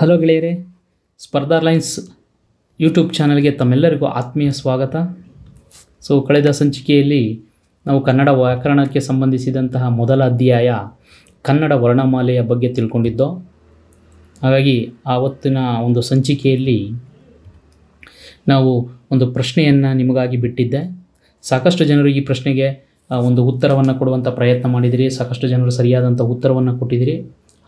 hello ಗೆಳೆಯರೆ ಸ್ಪರ್ಧಾ lines YouTube ಚಾನಲ್ಗೆ ತಮ್ಮೆಲ್ಲರಿಗೂ ಆತ್ಮೀಯ ಸ್ವಾಗತ ಸೊ ಕಳೆದ ಸಂಚಿಕೆಯಲ್ಲಿ ನಾವು ಕನ್ನಡ ವ್ಯಾಕರಣಕ್ಕೆ ಸಂಬಂಧಿಸಿದಂತಹ ಮೊದಲ ಅಧ್ಯಾಯ ಕನ್ನಡ ವರ್ಣಮಾಲೆಯ ಬಗ್ಗೆ ತಿಳ್ಕೊಂಡಿದ್ದೋ ಹಾಗಾಗಿ ಆವತ್ತಿನ ಒಂದು ಸಂಚಿಕೆಯಲ್ಲಿ ನಾವು ಒಂದು ಪ್ರಶ್ನೆಯನ್ನು ನಿಮಗಾಗಿ ಬಿಟ್ಟಿದ್ದೆ ಸಾಕಷ್ಟು ಜನರು ಈ ಪ್ರಶ್ನೆಗೆ ಒಂದು ಉತ್ತರವನ್ನು ಕೊಡುವಂಥ ಪ್ರಯತ್ನ ಮಾಡಿದಿರಿ ಸಾಕಷ್ಟು ಜನರು ಸರಿಯಾದಂಥ ಉತ್ತರವನ್ನು ಕೊಟ್ಟಿದ್ದೀರಿ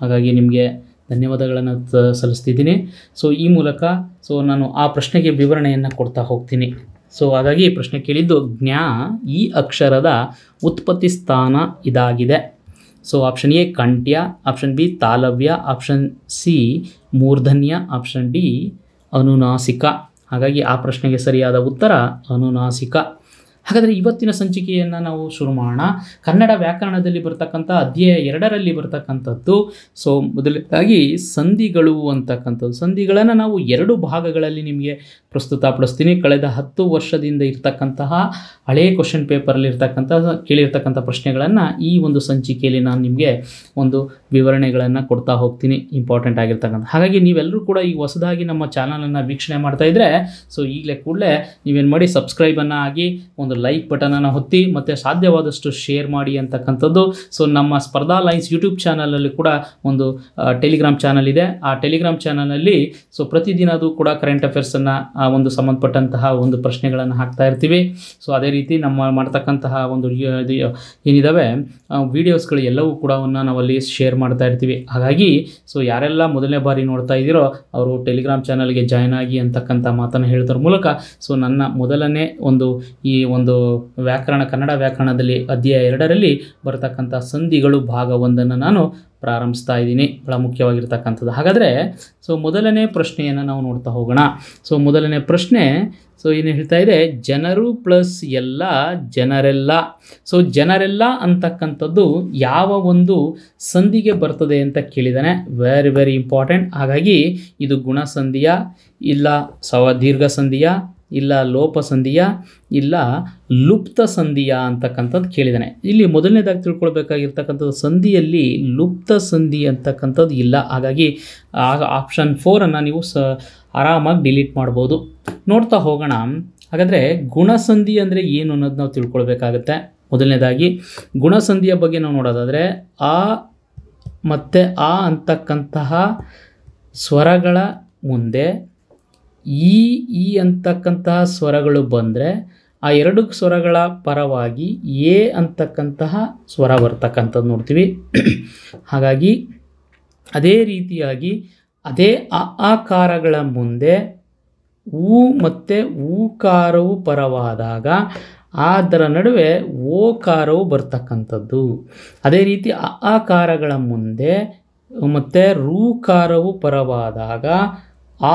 ಹಾಗಾಗಿ ನಿಮಗೆ ಧನ್ಯವಾದಗಳನ್ನು ಸಲ್ಲಿಸ್ತಿದ್ದೀನಿ ಸೊ ಈ ಮೂಲಕ ಸೊ ನಾನು ಆ ಪ್ರಶ್ನೆಗೆ ವಿವರಣೆಯನ್ನು ಕೊಡ್ತಾ ಹೋಗ್ತೀನಿ ಸೊ ಹಾಗಾಗಿ ಪ್ರಶ್ನೆ ಕೇಳಿದ್ದು ಜ್ಞಾ ಈ ಅಕ್ಷರದ ಉತ್ಪತ್ತಿ ಸ್ಥಾನ ಇದಾಗಿದೆ ಸೊ ಆಪ್ಷನ್ ಎ ಕಂಠ್ಯ ಆಪ್ಷನ್ ಬಿ ತಾಲವ್ಯ ಆಪ್ಷನ್ ಸಿ ಮೂರ್ಧನ್ಯ ಆಪ್ಷನ್ ಡಿ ಅನುನಾಸಿಕ ಹಾಗಾಗಿ ಆ ಪ್ರಶ್ನೆಗೆ ಸರಿಯಾದ ಉತ್ತರ ಅನುನಾಸಿಕ ಹಾಗಾದರೆ ಇವತ್ತಿನ ಸಂಚಿಕೆಯನ್ನು ನಾವು ಶುರು ಮಾಡೋಣ ಕನ್ನಡ ವ್ಯಾಕರಣದಲ್ಲಿ ಬರ್ತಕ್ಕಂಥ ಅಧ್ಯಾಯ ಎರಡರಲ್ಲಿ ಬರ್ತಕ್ಕಂಥದ್ದು ಸೊ ಮೊದಲನೇದಾಗಿ ಸಂಧಿಗಳು ಅಂತಕ್ಕಂಥದ್ದು ಸಂಧಿಗಳನ್ನು ನಾವು ಎರಡು ಭಾಗಗಳಲ್ಲಿ ನಿಮಗೆ ಪಡಿಸ್ತೀನಿ ಕಳೆದ ಹತ್ತು ವರ್ಷದಿಂದ ಇರ್ತಕ್ಕಂತಹ ಹಳೆಯ ಕ್ವಶನ್ ಪೇಪರಲ್ಲಿ ಇರ್ತಕ್ಕಂಥ ಕೇಳಿರ್ತಕ್ಕಂಥ ಪ್ರಶ್ನೆಗಳನ್ನು ಈ ಒಂದು ಸಂಚಿಕೆಯಲ್ಲಿ ನಾನು ನಿಮಗೆ ಒಂದು ವಿವರಣೆಗಳನ್ನು ಕೊಡ್ತಾ ಹೋಗ್ತೀನಿ ಇಂಪಾರ್ಟೆಂಟ್ ಆಗಿರ್ತಕ್ಕಂಥ ಹಾಗಾಗಿ ನೀವೆಲ್ಲರೂ ಕೂಡ ಈ ಹೊಸದಾಗಿ ನಮ್ಮ ಚಾನಲನ್ನು ವೀಕ್ಷಣೆ ಮಾಡ್ತಾ ಇದ್ದರೆ ಸೊ ಈಗಲೇ ಕೂಡಲೇ ನೀವೇನು ಮಾಡಿ ಸಬ್ಸ್ಕ್ರೈಬನ್ನು ಆಗಿ ಒಂದು ಲೈಕ್ ಬಟನನ್ನು ಹೊತ್ತಿ ಮತ್ತು ಸಾಧ್ಯವಾದಷ್ಟು ಶೇರ್ ಮಾಡಿ ಅಂತಕ್ಕಂಥದ್ದು ಸೊ ನಮ್ಮ ಸ್ಪರ್ಧಾ ಲೈನ್ಸ್ ಯೂಟ್ಯೂಬ್ ಚಾನಲಲ್ಲಿ ಕೂಡ ಒಂದು ಟೆಲಿಗ್ರಾಮ್ ಚಾನಲ್ ಇದೆ ಆ ಟೆಲಿಗ್ರಾಮ್ ಚಾನಲಲ್ಲಿ ಸೊ ಪ್ರತಿದಿನ ಅದು ಕೂಡ ಕರೆಂಟ್ ಅಫೇರ್ಸನ್ನು ಒಂದು ಸಂಬಂಧಪಟ್ಟಂತಹ ಒಂದು ಪ್ರಶ್ನೆಗಳನ್ನು ಹಾಕ್ತಾ ಇರ್ತೀವಿ ಸೊ ಅದೇ ರೀತಿ ನಮ್ಮ ಮಾಡ್ತಕ್ಕಂತಹ ಒಂದು ಏನಿದ್ದಾವೆ ವೀಡಿಯೋಸ್ಗಳು ಎಲ್ಲವೂ ಕೂಡ ನಾವಲ್ಲಿ ಶೇರ್ ಮಾಡ್ತಾ ಇರ್ತೀವಿ ಹಾಗಾಗಿ ಸೊ ಯಾರೆಲ್ಲ ಮೊದಲನೇ ಬಾರಿ ನೋಡ್ತಾ ಇದ್ದೀರೋ ಅವರು ಟೆಲಿಗ್ರಾಮ್ ಚಾನಲ್ಗೆ ಜಾಯ್ನ್ ಆಗಿ ಅಂತಕ್ಕಂಥ ಮಾತನ್ನು ಹೇಳಿದ್ರ ಮೂಲಕ ಸೊ ನನ್ನ ಮೊದಲನೇ ಒಂದು ಈ ಒಂದು ಒಂದು ವ್ಯಾಕರಣ ಕನ್ನಡ ವ್ಯಾಕರಣದಲ್ಲಿ ಅಧ್ಯಾಯ ಎರಡರಲ್ಲಿ ಬರತಕ್ಕಂಥ ಸಂಧಿಗಳು ಭಾಗ ಒಂದನ್ನು ನಾನು ಪ್ರಾರಂಭಿಸ್ತಾ ಇದ್ದೀನಿ ಬಹಳ ಮುಖ್ಯವಾಗಿರ್ತಕ್ಕಂಥದ್ದು ಹಾಗಾದರೆ ಸೊ ಮೊದಲನೇ ಪ್ರಶ್ನೆಯನ್ನು ನಾವು ನೋಡ್ತಾ ಹೋಗೋಣ ಸೊ ಮೊದಲನೇ ಪ್ರಶ್ನೆ ಸೊ ಏನು ಹೇಳ್ತಾ ಇದೆ ಜನರು ಪ್ಲಸ್ ಎಲ್ಲ ಜನರೆಲ್ಲ ಸೊ ಜನರೆಲ್ಲ ಅಂತಕ್ಕಂಥದ್ದು ಯಾವ ಒಂದು ಸಂಧಿಗೆ ಬರ್ತದೆ ಅಂತ ಕೇಳಿದಾನೆ ವೆರಿ ವೆರಿ ಇಂಪಾರ್ಟೆಂಟ್ ಹಾಗಾಗಿ ಇದು ಗುಣಸಂಧಿಯ ಇಲ್ಲ ಸವ ದೀರ್ಘ ಸಂಧಿಯ ಇಲ್ಲ ಲೋಪ ಸಂಧಿಯ ಇಲ್ಲ ಲುಪ್ತ ಸಂಧಿಯ ಅಂತಕ್ಕಂಥದ್ದು ಕೇಳಿದ್ದಾನೆ ಇಲ್ಲಿ ಮೊದಲನೇದಾಗಿ ತಿಳ್ಕೊಳ್ಬೇಕಾಗಿರ್ತಕ್ಕಂಥದ್ದು ಸಂಧಿಯಲ್ಲಿ ಲುಪ್ತ ಸಂಧಿ ಅಂತಕ್ಕಂಥದ್ದು ಇಲ್ಲ ಹಾಗಾಗಿ ಆಪ್ಷನ್ ಫೋರನ್ನು ನೀವು ಸ ಆರಾಮಾಗಿ ಡಿಲೀಟ್ ಮಾಡ್ಬೋದು ನೋಡ್ತಾ ಹೋಗೋಣ ಹಾಗಾದರೆ ಗುಣಸಂಧಿ ಅಂದರೆ ಏನು ಅನ್ನೋದು ನಾವು ತಿಳ್ಕೊಳ್ಬೇಕಾಗತ್ತೆ ಮೊದಲನೇದಾಗಿ ಗುಣಸಂಧಿಯ ಬಗ್ಗೆ ನಾವು ನೋಡೋದಾದರೆ ಆ ಮತ್ತು ಆ ಅಂತಕ್ಕಂತಹ ಸ್ವರಗಳ ಮುಂದೆ ಈ ಈ ಅಂತಕ್ಕಂತಹ ಸ್ವರಗಳು ಬಂದರೆ ಆ ಎರಡು ಸ್ವರಗಳ ಪರವಾಗಿ ಎ ಅಂತಕ್ಕಂತಹ ಸ್ವರ ಬರ್ತಕ್ಕಂಥದ್ದು ನೋಡ್ತೀವಿ ಹಾಗಾಗಿ ಅದೇ ರೀತಿಯಾಗಿ ಅದೇ ಆ ಆಕಾರಗಳ ಮುಂದೆ ಊ ಮತ್ತು ಊಕಾರವು ಪರವಾದಾಗ ಅದರ ನಡುವೆ ಓಕಾರವು ಬರ್ತಕ್ಕಂಥದ್ದು ಅದೇ ರೀತಿ ಆ ಆಕಾರಗಳ ಮುಂದೆ ಮತ್ತು ರೂಕಾರವು ಪರವಾದಾಗ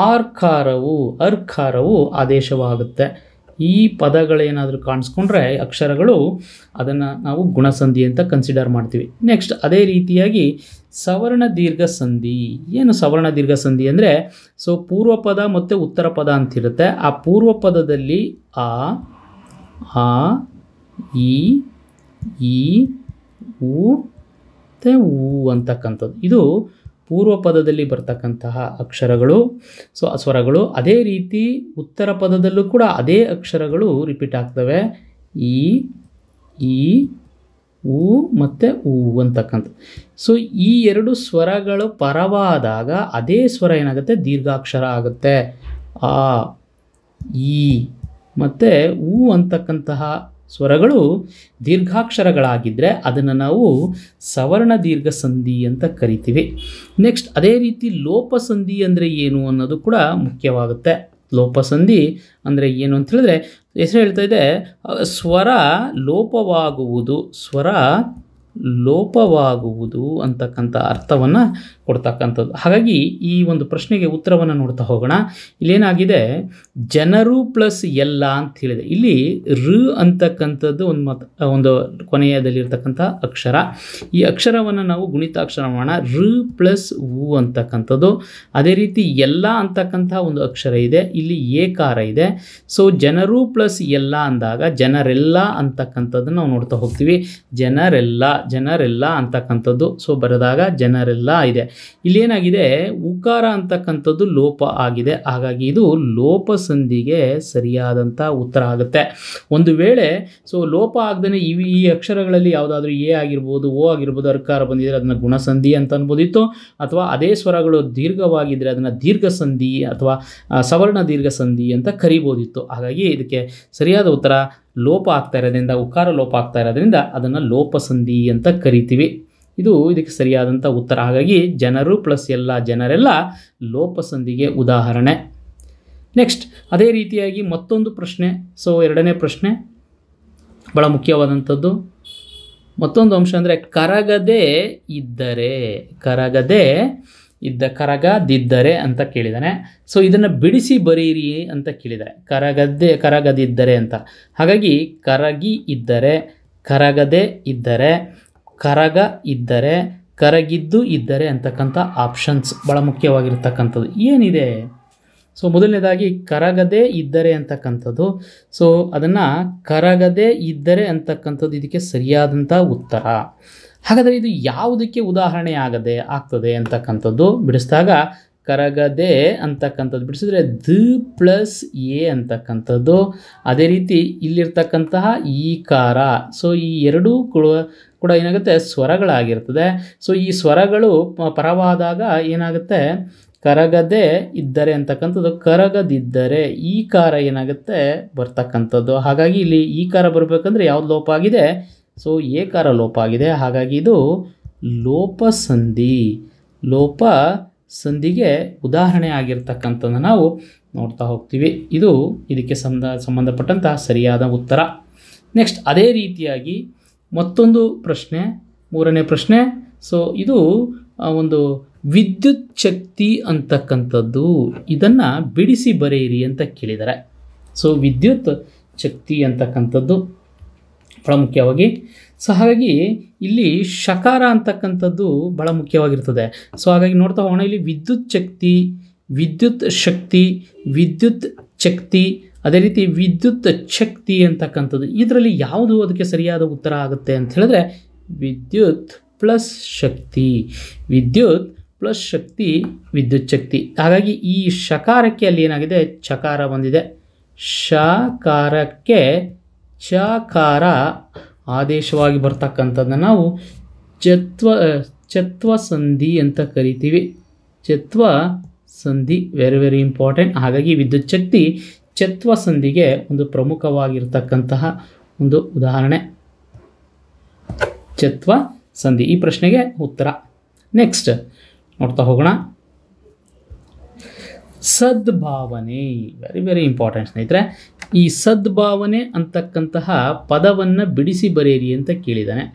ಆರ್ಕಾರವು ಅರ್ಕಾರವು ಆದೇಶವಾಗುತ್ತೆ ಈ ಪದಗಳೇನಾದರೂ ಕಾಣಿಸ್ಕೊಂಡ್ರೆ ಅಕ್ಷರಗಳು ಅದನ್ನು ನಾವು ಗುಣಸಂಧಿ ಅಂತ ಕನ್ಸಿಡರ್ ಮಾಡ್ತೀವಿ ನೆಕ್ಸ್ಟ್ ಅದೇ ರೀತಿಯಾಗಿ ಸವರ್ಣ ದೀರ್ಘ ಸಂಧಿ ಏನು ಸವರ್ಣ ದೀರ್ಘ ಸಂಧಿ ಅಂದರೆ ಸೊ ಪೂರ್ವ ಪದ ಮತ್ತು ಉತ್ತರ ಪದ ಅಂತಿರುತ್ತೆ ಆ ಪೂರ್ವ ಪದದಲ್ಲಿ ಆ ಆ ಇ ಈ ಊ ಮತ್ತು ಊ ಅಂತಕ್ಕಂಥದ್ದು ಇದು ಪೂರ್ವ ಪದದಲ್ಲಿ ಬರ್ತಕ್ಕಂತಹ ಅಕ್ಷರಗಳು ಸೊ ಸ್ವರಗಳು ಅದೇ ರೀತಿ ಉತ್ತರ ಪದದಲ್ಲೂ ಕೂಡ ಅದೇ ಅಕ್ಷರಗಳು ರಿಪೀಟ್ ಆಗ್ತವೆ ಈ ಈ ಊ ಮತ್ತು ಊ ಅಂತಕ್ಕಂಥ ಸೊ ಈ ಎರಡು ಸ್ವರಗಳು ಪರವಾದಾಗ ಅದೇ ಸ್ವರ ಏನಾಗುತ್ತೆ ದೀರ್ಘಾಕ್ಷರ ಆಗುತ್ತೆ ಆ ಈ ಮತ್ತು ಊ ಅಂತಕ್ಕಂತಹ ಸ್ವರಗಳು ದೀರ್ಘಾಕ್ಷರಗಳಾಗಿದ್ದರೆ ಅದನ್ನು ನಾವು ಸವರ್ಣ ದೀರ್ಘ ಸಂಧಿ ಅಂತ ಕರಿತೀವಿ ನೆಕ್ಸ್ಟ್ ಅದೇ ರೀತಿ ಲೋಪಸಂಧಿ ಅಂದರೆ ಏನು ಅನ್ನೋದು ಕೂಡ ಮುಖ್ಯವಾಗುತ್ತೆ ಲೋಪಸಂಧಿ ಅಂದರೆ ಏನು ಅಂತ ಹೇಳಿದ್ರೆ ಹೆಸರು ಹೇಳ್ತಾ ಇದೆ ಸ್ವರ ಲೋಪವಾಗುವುದು ಸ್ವರ ಲೋಪವಾಗುವುದು ಅಂತಕ್ಕಂಥ ಅರ್ಥವನ್ನು ಕೊಡ್ತಕ್ಕಂಥದ್ದು ಹಾಗಾಗಿ ಈ ಒಂದು ಪ್ರಶ್ನೆಗೆ ಉತ್ತರವನ್ನು ನೋಡ್ತಾ ಹೋಗೋಣ ಇಲ್ಲೇನಾಗಿದೆ ಜನರು ಪ್ಲಸ್ ಎಲ್ಲ ಅಂತ ಹೇಳಿದೆ ಇಲ್ಲಿ ಋ ಅಂತಕ್ಕಂಥದ್ದು ಒಂದು ಮತ್ ಒಂದು ಕೊನೆಯದಲ್ಲಿರ್ತಕ್ಕಂಥ ಅಕ್ಷರ ಈ ಅಕ್ಷರವನ್ನು ನಾವು ಗುಣಿತಾಕ್ಷರ ಮಾಡೋಣ ಋ ಪ್ಲಸ್ ಉ ಅಂತಕ್ಕಂಥದ್ದು ಅದೇ ರೀತಿ ಎಲ್ಲ ಅಂತಕ್ಕಂಥ ಒಂದು ಅಕ್ಷರ ಇದೆ ಇಲ್ಲಿ ಏಕಾರ ಇದೆ ಸೊ ಜನರು ಪ್ಲಸ್ ಎಲ್ಲ ಅಂದಾಗ ಜನರೆಲ್ಲ ಅಂತಕ್ಕಂಥದ್ದನ್ನು ನಾವು ನೋಡ್ತಾ ಹೋಗ್ತೀವಿ ಜನರೆಲ್ಲ ಜನರೆಲ್ಲ ಅಂತಕ್ಕಂಥದ್ದು ಸೊ ಬರೆದಾಗ ಜನರೆಲ್ಲ ಇದೆ ಇಲ್ಲೇನಾಗಿದೆ ಉಕಾರ ಅಂತಕ್ಕಂಥದ್ದು ಲೋಪ ಆಗಿದೆ ಹಾಗಾಗಿ ಇದು ಲೋಪ ಸಂಧಿಗೆ ಸರಿಯಾದಂಥ ಉತ್ತರ ಆಗುತ್ತೆ ಒಂದು ವೇಳೆ ಸೊ ಲೋಪ ಆಗದೇ ಈ ಈ ಅಕ್ಷರಗಳಲ್ಲಿ ಯಾವುದಾದ್ರೂ ಎ ಆಗಿರ್ಬೋದು ಓ ಆಗಿರ್ಬೋದು ಅರ್ಕಾರ ಬಂದಿದ್ದರೆ ಅದನ್ನು ಗುಣಸಂಧಿ ಅಂತ ಅನ್ಬೋದಿತ್ತು ಅಥವಾ ಅದೇ ಸ್ವರಗಳು ದೀರ್ಘವಾಗಿದ್ದರೆ ಅದನ್ನು ದೀರ್ಘ ಸಂಧಿ ಅಥವಾ ಸವರ್ಣ ದೀರ್ಘ ಸಂಧಿ ಅಂತ ಕರಿಬೋದಿತ್ತು ಹಾಗಾಗಿ ಇದಕ್ಕೆ ಸರಿಯಾದ ಉತ್ತರ ಲೋಪ ಆಗ್ತಾ ಇರೋದ್ರಿಂದ ಉಕಾರ ಲೋಪ ಆಗ್ತಾ ಇರೋದ್ರಿಂದ ಅದನ್ನು ಲೋಪಸಂಧಿ ಅಂತ ಕರಿತೀವಿ ಇದು ಇದಕ್ಕೆ ಸರಿಯಾದಂಥ ಉತ್ತರ ಹಾಗಾಗಿ ಜನರು ಪ್ಲಸ್ ಎಲ್ಲ ಜನರೆಲ್ಲ ಲೋಪಸಂಧಿಗೆ ಉದಾಹರಣೆ ನೆಕ್ಸ್ಟ್ ಅದೇ ರೀತಿಯಾಗಿ ಮತ್ತೊಂದು ಪ್ರಶ್ನೆ ಸೊ ಎರಡನೇ ಪ್ರಶ್ನೆ ಭಾಳ ಮುಖ್ಯವಾದಂಥದ್ದು ಮತ್ತೊಂದು ಅಂಶ ಅಂದರೆ ಕರಗದೆ ಇದ್ದರೆ ಕರಗದೆ ಇದ್ದ ಕರಗದಿದ್ದರೆ ಅಂತ ಕೇಳಿದ್ದಾನೆ ಸೊ ಇದನ್ನು ಬಿಡಿಸಿ ಬರೀರಿ ಅಂತ ಕೇಳಿದ್ದಾರೆ ಕರಗದ್ದೆ ಕರಗದಿದ್ದರೆ ಅಂತ ಹಾಗಾಗಿ ಕರಗಿ ಇದ್ದರೆ ಕರಗದೆ ಇದ್ದರೆ ಕರಗ ಇದ್ದರೆ ಕರಗಿದ್ದು ಇದ್ದರೆ ಅಂತಕ್ಕಂಥ ಆಪ್ಷನ್ಸ್ ಭಾಳ ಮುಖ್ಯವಾಗಿರ್ತಕ್ಕಂಥದ್ದು ಏನಿದೆ ಸೊ ಮೊದಲನೇದಾಗಿ ಕರಗದೆ ಇದ್ದರೆ ಅಂತಕ್ಕಂಥದ್ದು ಸೊ ಅದನ್ನು ಕರಗದೆ ಇದ್ದರೆ ಅಂತಕ್ಕಂಥದ್ದು ಇದಕ್ಕೆ ಸರಿಯಾದಂಥ ಉತ್ತರ ಹಾಗಾದರೆ ಇದು ಯಾವುದಕ್ಕೆ ಉದಾಹರಣೆ ಆಗದೆ ಆಗ್ತದೆ ಅಂತಕ್ಕಂಥದ್ದು ಬಿಡಿಸಿದಾಗ ಕರಗದೆ ಅಂತಕ್ಕಂಥದ್ದು ಬಿಡಿಸಿದ್ರೆ ದ ಪ್ಲಸ್ ಎ ಅಂತಕ್ಕಂಥದ್ದು ಅದೇ ರೀತಿ ಇಲ್ಲಿರ್ತಕ್ಕಂತಹ ಈಕಾರ ಸೊ ಈ ಎರಡೂ ಕೂಡ ಕೂಡ ಏನಾಗುತ್ತೆ ಸ್ವರಗಳಾಗಿರ್ತದೆ ಸೊ ಈ ಸ್ವರಗಳು ಪರವಾದಾಗ ಏನಾಗುತ್ತೆ ಕರಗದೆ ಇದ್ದರೆ ಅಂತಕ್ಕಂಥದ್ದು ಕರಗದಿದ್ದರೆ ಈ ಕಾರ ಏನಾಗುತ್ತೆ ಬರ್ತಕ್ಕಂಥದ್ದು ಹಾಗಾಗಿ ಇಲ್ಲಿ ಈ ಕಾರ ಬರಬೇಕಂದ್ರೆ ಯಾವ್ದು ಲೋಪ ಆಗಿದೆ ಸೊ ಏಕಾರ ಲೋಪ ಆಗಿದೆ ಹಾಗಾಗಿ ಇದು ಲೋಪ ಸಂಧಿ ಲೋಪ ಸಂಧಿಗೆ ಉದಾಹರಣೆ ಆಗಿರ್ತಕ್ಕಂಥದ್ದು ನಾವು ನೋಡ್ತಾ ಹೋಗ್ತೀವಿ ಇದು ಇದಕ್ಕೆ ಸಂಬಂಧ ಸಂಬಂಧಪಟ್ಟಂತಹ ಸರಿಯಾದ ಉತ್ತರ ನೆಕ್ಸ್ಟ್ ಅದೇ ರೀತಿಯಾಗಿ ಮತ್ತೊಂದು ಪ್ರಶ್ನೆ ಮೂರನೇ ಪ್ರಶ್ನೆ ಸೊ ಇದು ಒಂದು ವಿದ್ಯುತ್ ಶಕ್ತಿ ಅಂತಕ್ಕಂಥದ್ದು ಇದನ್ನು ಬಿಡಿಸಿ ಬರೆಯಿರಿ ಅಂತ ಕೇಳಿದ್ದಾರೆ ಸೊ ವಿದ್ಯುತ್ ಶಕ್ತಿ ಅಂತಕ್ಕಂಥದ್ದು ಮುಖ್ಯವಾಗಿ ಸೊ ಹಾಗಾಗಿ ಇಲ್ಲಿ ಶಕಾರ ಅಂತಕ್ಕಂಥದ್ದು ಭಾಳ ಮುಖ್ಯವಾಗಿರ್ತದೆ ಸೊ ಹಾಗಾಗಿ ನೋಡ್ತಾ ಹೋಗೋಣ ಇಲ್ಲಿ ವಿದ್ಯುತ್ ಶಕ್ತಿ ವಿದ್ಯುತ್ ಶಕ್ತಿ ವಿದ್ಯುತ್ ಶಕ್ತಿ ಅದೇ ರೀತಿ ವಿದ್ಯುತ್ ಶಕ್ತಿ ಅಂತಕ್ಕಂಥದ್ದು ಇದರಲ್ಲಿ ಯಾವುದು ಅದಕ್ಕೆ ಸರಿಯಾದ ಉತ್ತರ ಆಗುತ್ತೆ ಅಂತ ಹೇಳಿದ್ರೆ ವಿದ್ಯುತ್ ಪ್ಲಸ್ ಶಕ್ತಿ ವಿದ್ಯುತ್ ಪ್ಲಸ್ ಶಕ್ತಿ ವಿದ್ಯುತ್ ಶಕ್ತಿ ಹಾಗಾಗಿ ಈ ಶಕಾರಕ್ಕೆ ಅಲ್ಲಿ ಏನಾಗಿದೆ ಚಕಾರ ಬಂದಿದೆ ಶಕಾರಕ್ಕೆ ಚಕಾರ ಆದೇಶವಾಗಿ ಬರ್ತಕ್ಕಂಥದ್ದನ್ನು ನಾವು ಚತ್ವ ಚತ್ವ ಸಂಧಿ ಅಂತ ಕರಿತೀವಿ ಚತ್ವ ಸಂಧಿ ವೆರಿ ವೆರಿ ಇಂಪಾರ್ಟೆಂಟ್ ಹಾಗಾಗಿ ವಿದ್ಯುತ್ ಚತ್ವ ಸಂಧಿಗೆ ಒಂದು ಪ್ರಮುಖವಾಗಿರ್ತಕ್ಕಂತಹ ಒಂದು ಉದಾಹರಣೆ ಚತ್ವ ಸಂಧಿ ಈ ಪ್ರಶ್ನೆಗೆ ಉತ್ತರ ನೆಕ್ಸ್ಟ್ ನೋಡ್ತಾ ಹೋಗೋಣ ಸದ್ಭಾವನೆ ವೆರಿ ವೆರಿ ಇಂಪಾರ್ಟೆಂಟ್ ಸ್ನೇಹಿತರೆ ಈ ಸದ್ಭಾವನೆ ಅಂತಕ್ಕಂತಹ ಪದವನ್ನು ಬಿಡಿಸಿ ಬರೆಯಿರಿ ಅಂತ ಕೇಳಿದ್ದಾನೆ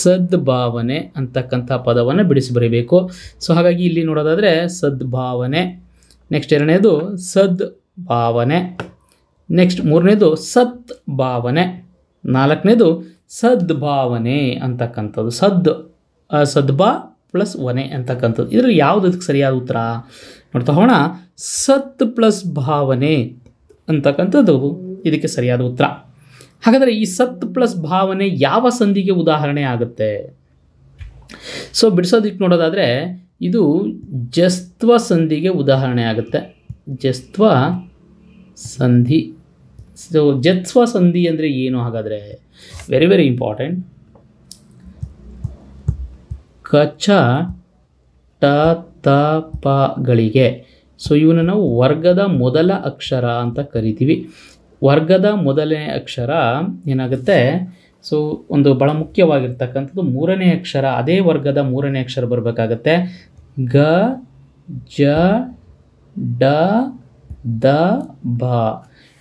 ಸದ್ಭಾವನೆ ಅಂತಕ್ಕಂತಹ ಪದವನ್ನು ಬಿಡಿಸಿ ಬರೀಬೇಕು ಸೊ ಹಾಗಾಗಿ ಇಲ್ಲಿ ನೋಡೋದಾದರೆ ಸದ್ಭಾವನೆ ನೆಕ್ಸ್ಟ್ ಎರಡನೇದು ಸದ್ಭಾವನೆ ನೆಕ್ಸ್ಟ್ ಮೂರನೇದು ಸತ್ ಭಾವನೆ ನಾಲ್ಕನೇದು ಸದ್ಭಾವನೆ ಅಂತಕ್ಕಂಥದ್ದು ಸದ್ ಸದ್ಭಾ ಪ್ಲಸ್ ಒನೆ ಅಂತಕ್ಕಂಥದ್ದು ಇದರಲ್ಲಿ ಯಾವುದಕ್ಕೆ ಸರಿಯಾದ ಉತ್ತರ ನೋಡ್ತಾ ಹೋಣ ಸತ್ ಪ್ಲಸ್ ಭಾವನೆ ಅಂತಕ್ಕಂಥದ್ದು ಇದಕ್ಕೆ ಸರಿಯಾದ ಉತ್ತರ ಹಾಗಾದರೆ ಈ ಸತ್ ಪ್ಲಸ್ ಭಾವನೆ ಯಾವ ಸಂಧಿಗೆ ಉದಾಹರಣೆ ಆಗುತ್ತೆ ಸೊ ಬಿಡಿಸೋದಕ್ಕೆ ನೋಡೋದಾದರೆ ಇದು ಜಸ್ತ್ವ ಸಂಧಿಗೆ ಉದಾಹರಣೆ ಆಗುತ್ತೆ ಜಸ್ತ್ವ ಸಂಧಿ ಸೊ ಜತ್ವ ಸಂಧಿ ಅಂದರೆ ಏನು ಹಾಗಾದರೆ ವೆರಿ ವೆರಿ ಇಂಪಾರ್ಟೆಂಟ್ ಕಚ ಟ ತ ಪಗಳಿಗೆ ಸೊ ಇವನ್ನ ನಾವು ವರ್ಗದ ಮೊದಲ ಅಕ್ಷರ ಅಂತ ಕರಿತೀವಿ ವರ್ಗದ ಮೊದಲನೇ ಅಕ್ಷರ ಏನಾಗುತ್ತೆ ಸೊ ಒಂದು ಭಾಳ ಮುಖ್ಯವಾಗಿರ್ತಕ್ಕಂಥದ್ದು ಮೂರನೇ ಅಕ್ಷರ ಅದೇ ವರ್ಗದ ಮೂರನೇ ಅಕ್ಷರ ಬರಬೇಕಾಗತ್ತೆ ಗ ಜ ಡ ದ ಬ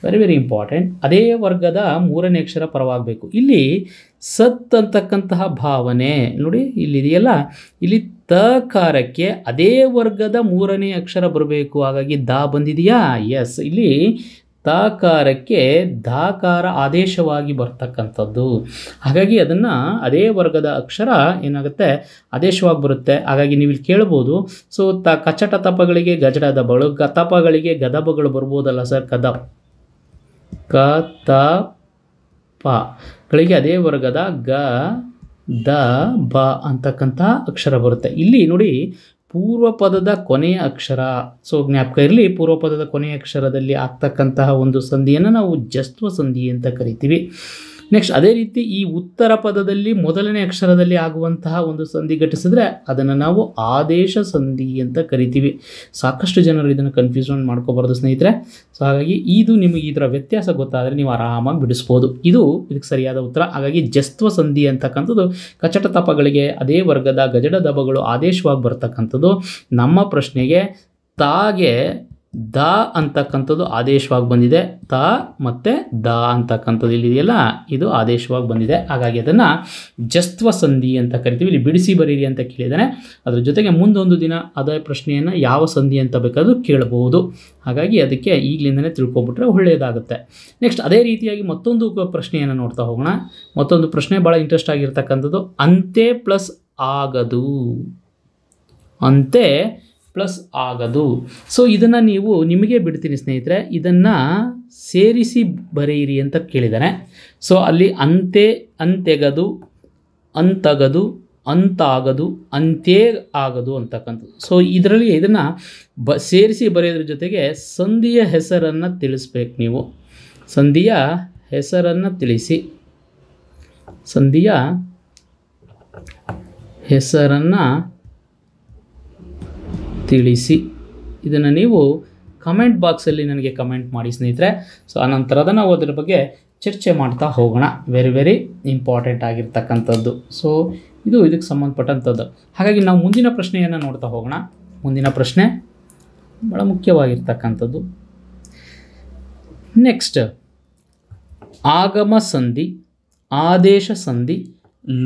ವೆರಿ ವೆರಿ ಇಂಪಾರ್ಟೆಂಟ್ ಅದೇ ವರ್ಗದ ಮೂರನೇ ಅಕ್ಷರ ಪರವಾಗಬೇಕು ಇಲ್ಲಿ ಸತ್ ಅಂತಕ್ಕಂತಹ ಭಾವನೆ ನೋಡಿ ಇಲ್ಲಿದೆಯಲ್ಲ ಇಲ್ಲಿ ತಕಾರಕ್ಕೆ ಅದೇ ವರ್ಗದ ಮೂರನೇ ಅಕ್ಷರ ಬರಬೇಕು ಹಾಗಾಗಿ ದಾ ಬಂದಿದೆಯಾ ಎಸ್ ಇಲ್ಲಿ ತಾಕಾರಕ್ಕೆ ದಾಕಾರ ಆದೇಶವಾಗಿ ಬರ್ತಕ್ಕಂಥದ್ದು ಹಾಗಾಗಿ ಅದನ್ನು ಅದೇ ವರ್ಗದ ಅಕ್ಷರ ಏನಾಗುತ್ತೆ ಆದೇಶವಾಗಿ ಬರುತ್ತೆ ಹಾಗಾಗಿ ನೀವು ಇಲ್ಲಿ ಕೇಳ್ಬೋದು ಸೊ ತ ಕಚಟ ತಪಗಳಿಗೆ ಗಜಡ ದಬಗಳು ತಪಗಳಿಗೆ ಗದಬಗಳು ಬರ್ಬೋದಲ್ಲ ಸರ್ ಕದ ಕ ತ ಪ ಗಳಿಗೆ ಅದೇ ವರ್ಗದ ಗ ದ ಬ ಅಂತಕ್ಕಂಥ ಅಕ್ಷರ ಬರುತ್ತೆ ಇಲ್ಲಿ ನೋಡಿ ಪೂರ್ವ ಪದದ ಕೊನೆಯ ಅಕ್ಷರ ಸೊ ಜ್ಞಾಪಕ ಇರಲಿ ಪೂರ್ವ ಪದದ ಕೊನೆಯ ಅಕ್ಷರದಲ್ಲಿ ಆಗ್ತಕ್ಕಂತಹ ಒಂದು ಸಂಧಿಯನ್ನು ನಾವು ಜಸ್ತ್ವ ಸಂಧಿ ಅಂತ ಕರಿತೀವಿ ನೆಕ್ಸ್ಟ್ ಅದೇ ರೀತಿ ಈ ಉತ್ತರ ಪದದಲ್ಲಿ ಮೊದಲನೇ ಅಕ್ಷರದಲ್ಲಿ ಆಗುವಂತಹ ಒಂದು ಸಂಧಿ ಘಟಿಸಿದ್ರೆ ಅದನ್ನು ನಾವು ಆದೇಶ ಸಂಧಿ ಅಂತ ಕರಿತೀವಿ ಸಾಕಷ್ಟು ಜನರು ಇದನ್ನು ಕನ್ಫ್ಯೂಷನ್ ಮಾಡ್ಕೋಬಾರ್ದು ಸ್ನೇಹಿತರೆ ಸೊ ಹಾಗಾಗಿ ಇದು ನಿಮಗೆ ಇದರ ವ್ಯತ್ಯಾಸ ಗೊತ್ತಾದರೆ ನೀವು ಆರಾಮಾಗಿ ಬಿಡಿಸ್ಬೋದು ಇದು ಇದಕ್ಕೆ ಸರಿಯಾದ ಉತ್ತರ ಹಾಗಾಗಿ ಜಸ್ತ್ವ ಸಂಧಿ ಅಂತಕ್ಕಂಥದ್ದು ಕಚಟ ತಪಗಳಿಗೆ ಅದೇ ವರ್ಗದ ಗಜಡ ದಬಗಳು ಆದೇಶವಾಗಿ ಬರ್ತಕ್ಕಂಥದ್ದು ನಮ್ಮ ಪ್ರಶ್ನೆಗೆ ತಾಗೆ ದ ಅಂತಕ್ಕಂಥದ್ದು ಆದೇಶವಾಗಿ ಬಂದಿದೆ ತ ಮತ್ತು ದ ಅಂತಕ್ಕಂಥದ್ದು ಇಲ್ಲಿದೆಯಲ್ಲ ಇದು ಆದೇಶವಾಗಿ ಬಂದಿದೆ ಹಾಗಾಗಿ ಅದನ್ನು ಜಸ್ತ್ವ ಸಂಧಿ ಅಂತ ಕರಿತೀವಿ ಇಲ್ಲಿ ಬಿಡಿಸಿ ಬರೀರಿ ಅಂತ ಕೇಳಿದ್ದಾನೆ ಅದ್ರ ಜೊತೆಗೆ ಮುಂದೊಂದು ದಿನ ಅದೇ ಪ್ರಶ್ನೆಯನ್ನು ಯಾವ ಸಂಧಿ ಅಂತ ಬೇಕಾದರೂ ಕೇಳಬಹುದು ಹಾಗಾಗಿ ಅದಕ್ಕೆ ಈಗಲಿಂದನೇ ತಿಳ್ಕೊಬಿಟ್ರೆ ಒಳ್ಳೆಯದಾಗುತ್ತೆ ನೆಕ್ಸ್ಟ್ ಅದೇ ರೀತಿಯಾಗಿ ಮತ್ತೊಂದು ಪ್ರಶ್ನೆಯನ್ನು ನೋಡ್ತಾ ಹೋಗೋಣ ಮತ್ತೊಂದು ಪ್ರಶ್ನೆ ಭಾಳ ಇಂಟ್ರೆಸ್ಟ್ ಆಗಿರ್ತಕ್ಕಂಥದ್ದು ಅಂತೆ ಪ್ಲಸ್ ಆಗದು ಅಂತೆ ಪ್ಲಸ್ ಆಗದು ಸೊ ಇದನ್ನು ನೀವು ನಿಮಗೆ ಬಿಡ್ತೀನಿ ಸ್ನೇಹಿತರೆ ಇದನ್ನು ಸೇರಿಸಿ ಬರೆಯಿರಿ ಅಂತ ಕೇಳಿದ್ದಾರೆ ಸೊ ಅಲ್ಲಿ ಅಂತೆ ಅಂತೆಗದು ಅಂತಗದು ಅಂತಾಗದು ಅಂತೇ ಆಗದು ಅಂತಕ್ಕಂಥದ್ದು ಸೊ ಇದರಲ್ಲಿ ಇದನ್ನು ಬ ಸೇರಿಸಿ ಬರೆಯೋದ್ರ ಜೊತೆಗೆ ಸಂಧಿಯ ಹೆಸರನ್ನು ತಿಳಿಸ್ಬೇಕು ನೀವು ಸಂಧಿಯ ಹೆಸರನ್ನು ತಿಳಿಸಿ ಸಂಧಿಯ ಹೆಸರನ್ನು ತಿಳಿಸಿ ಇದನ್ನು ನೀವು ಕಮೆಂಟ್ ಬಾಕ್ಸಲ್ಲಿ ನನಗೆ ಕಮೆಂಟ್ ಮಾಡಿ ಸ್ನೇಹಿತರೆ ಸೊ ಆನಂತರ ಅದನ್ನು ಅದರ ಬಗ್ಗೆ ಚರ್ಚೆ ಮಾಡ್ತಾ ಹೋಗೋಣ ವೆರಿ ವೆರಿ ಇಂಪಾರ್ಟೆಂಟ್ ಆಗಿರ್ತಕ್ಕಂಥದ್ದು ಸೊ ಇದು ಇದಕ್ಕೆ ಸಂಬಂಧಪಟ್ಟಂಥದ್ದು ಹಾಗಾಗಿ ನಾವು ಮುಂದಿನ ಪ್ರಶ್ನೆಯನ್ನು ನೋಡ್ತಾ ಹೋಗೋಣ ಮುಂದಿನ ಪ್ರಶ್ನೆ ಭಾಳ ಮುಖ್ಯವಾಗಿರ್ತಕ್ಕಂಥದ್ದು ನೆಕ್ಸ್ಟ್ ಆಗಮ ಸಂಧಿ ಆದೇಶ ಸಂಧಿ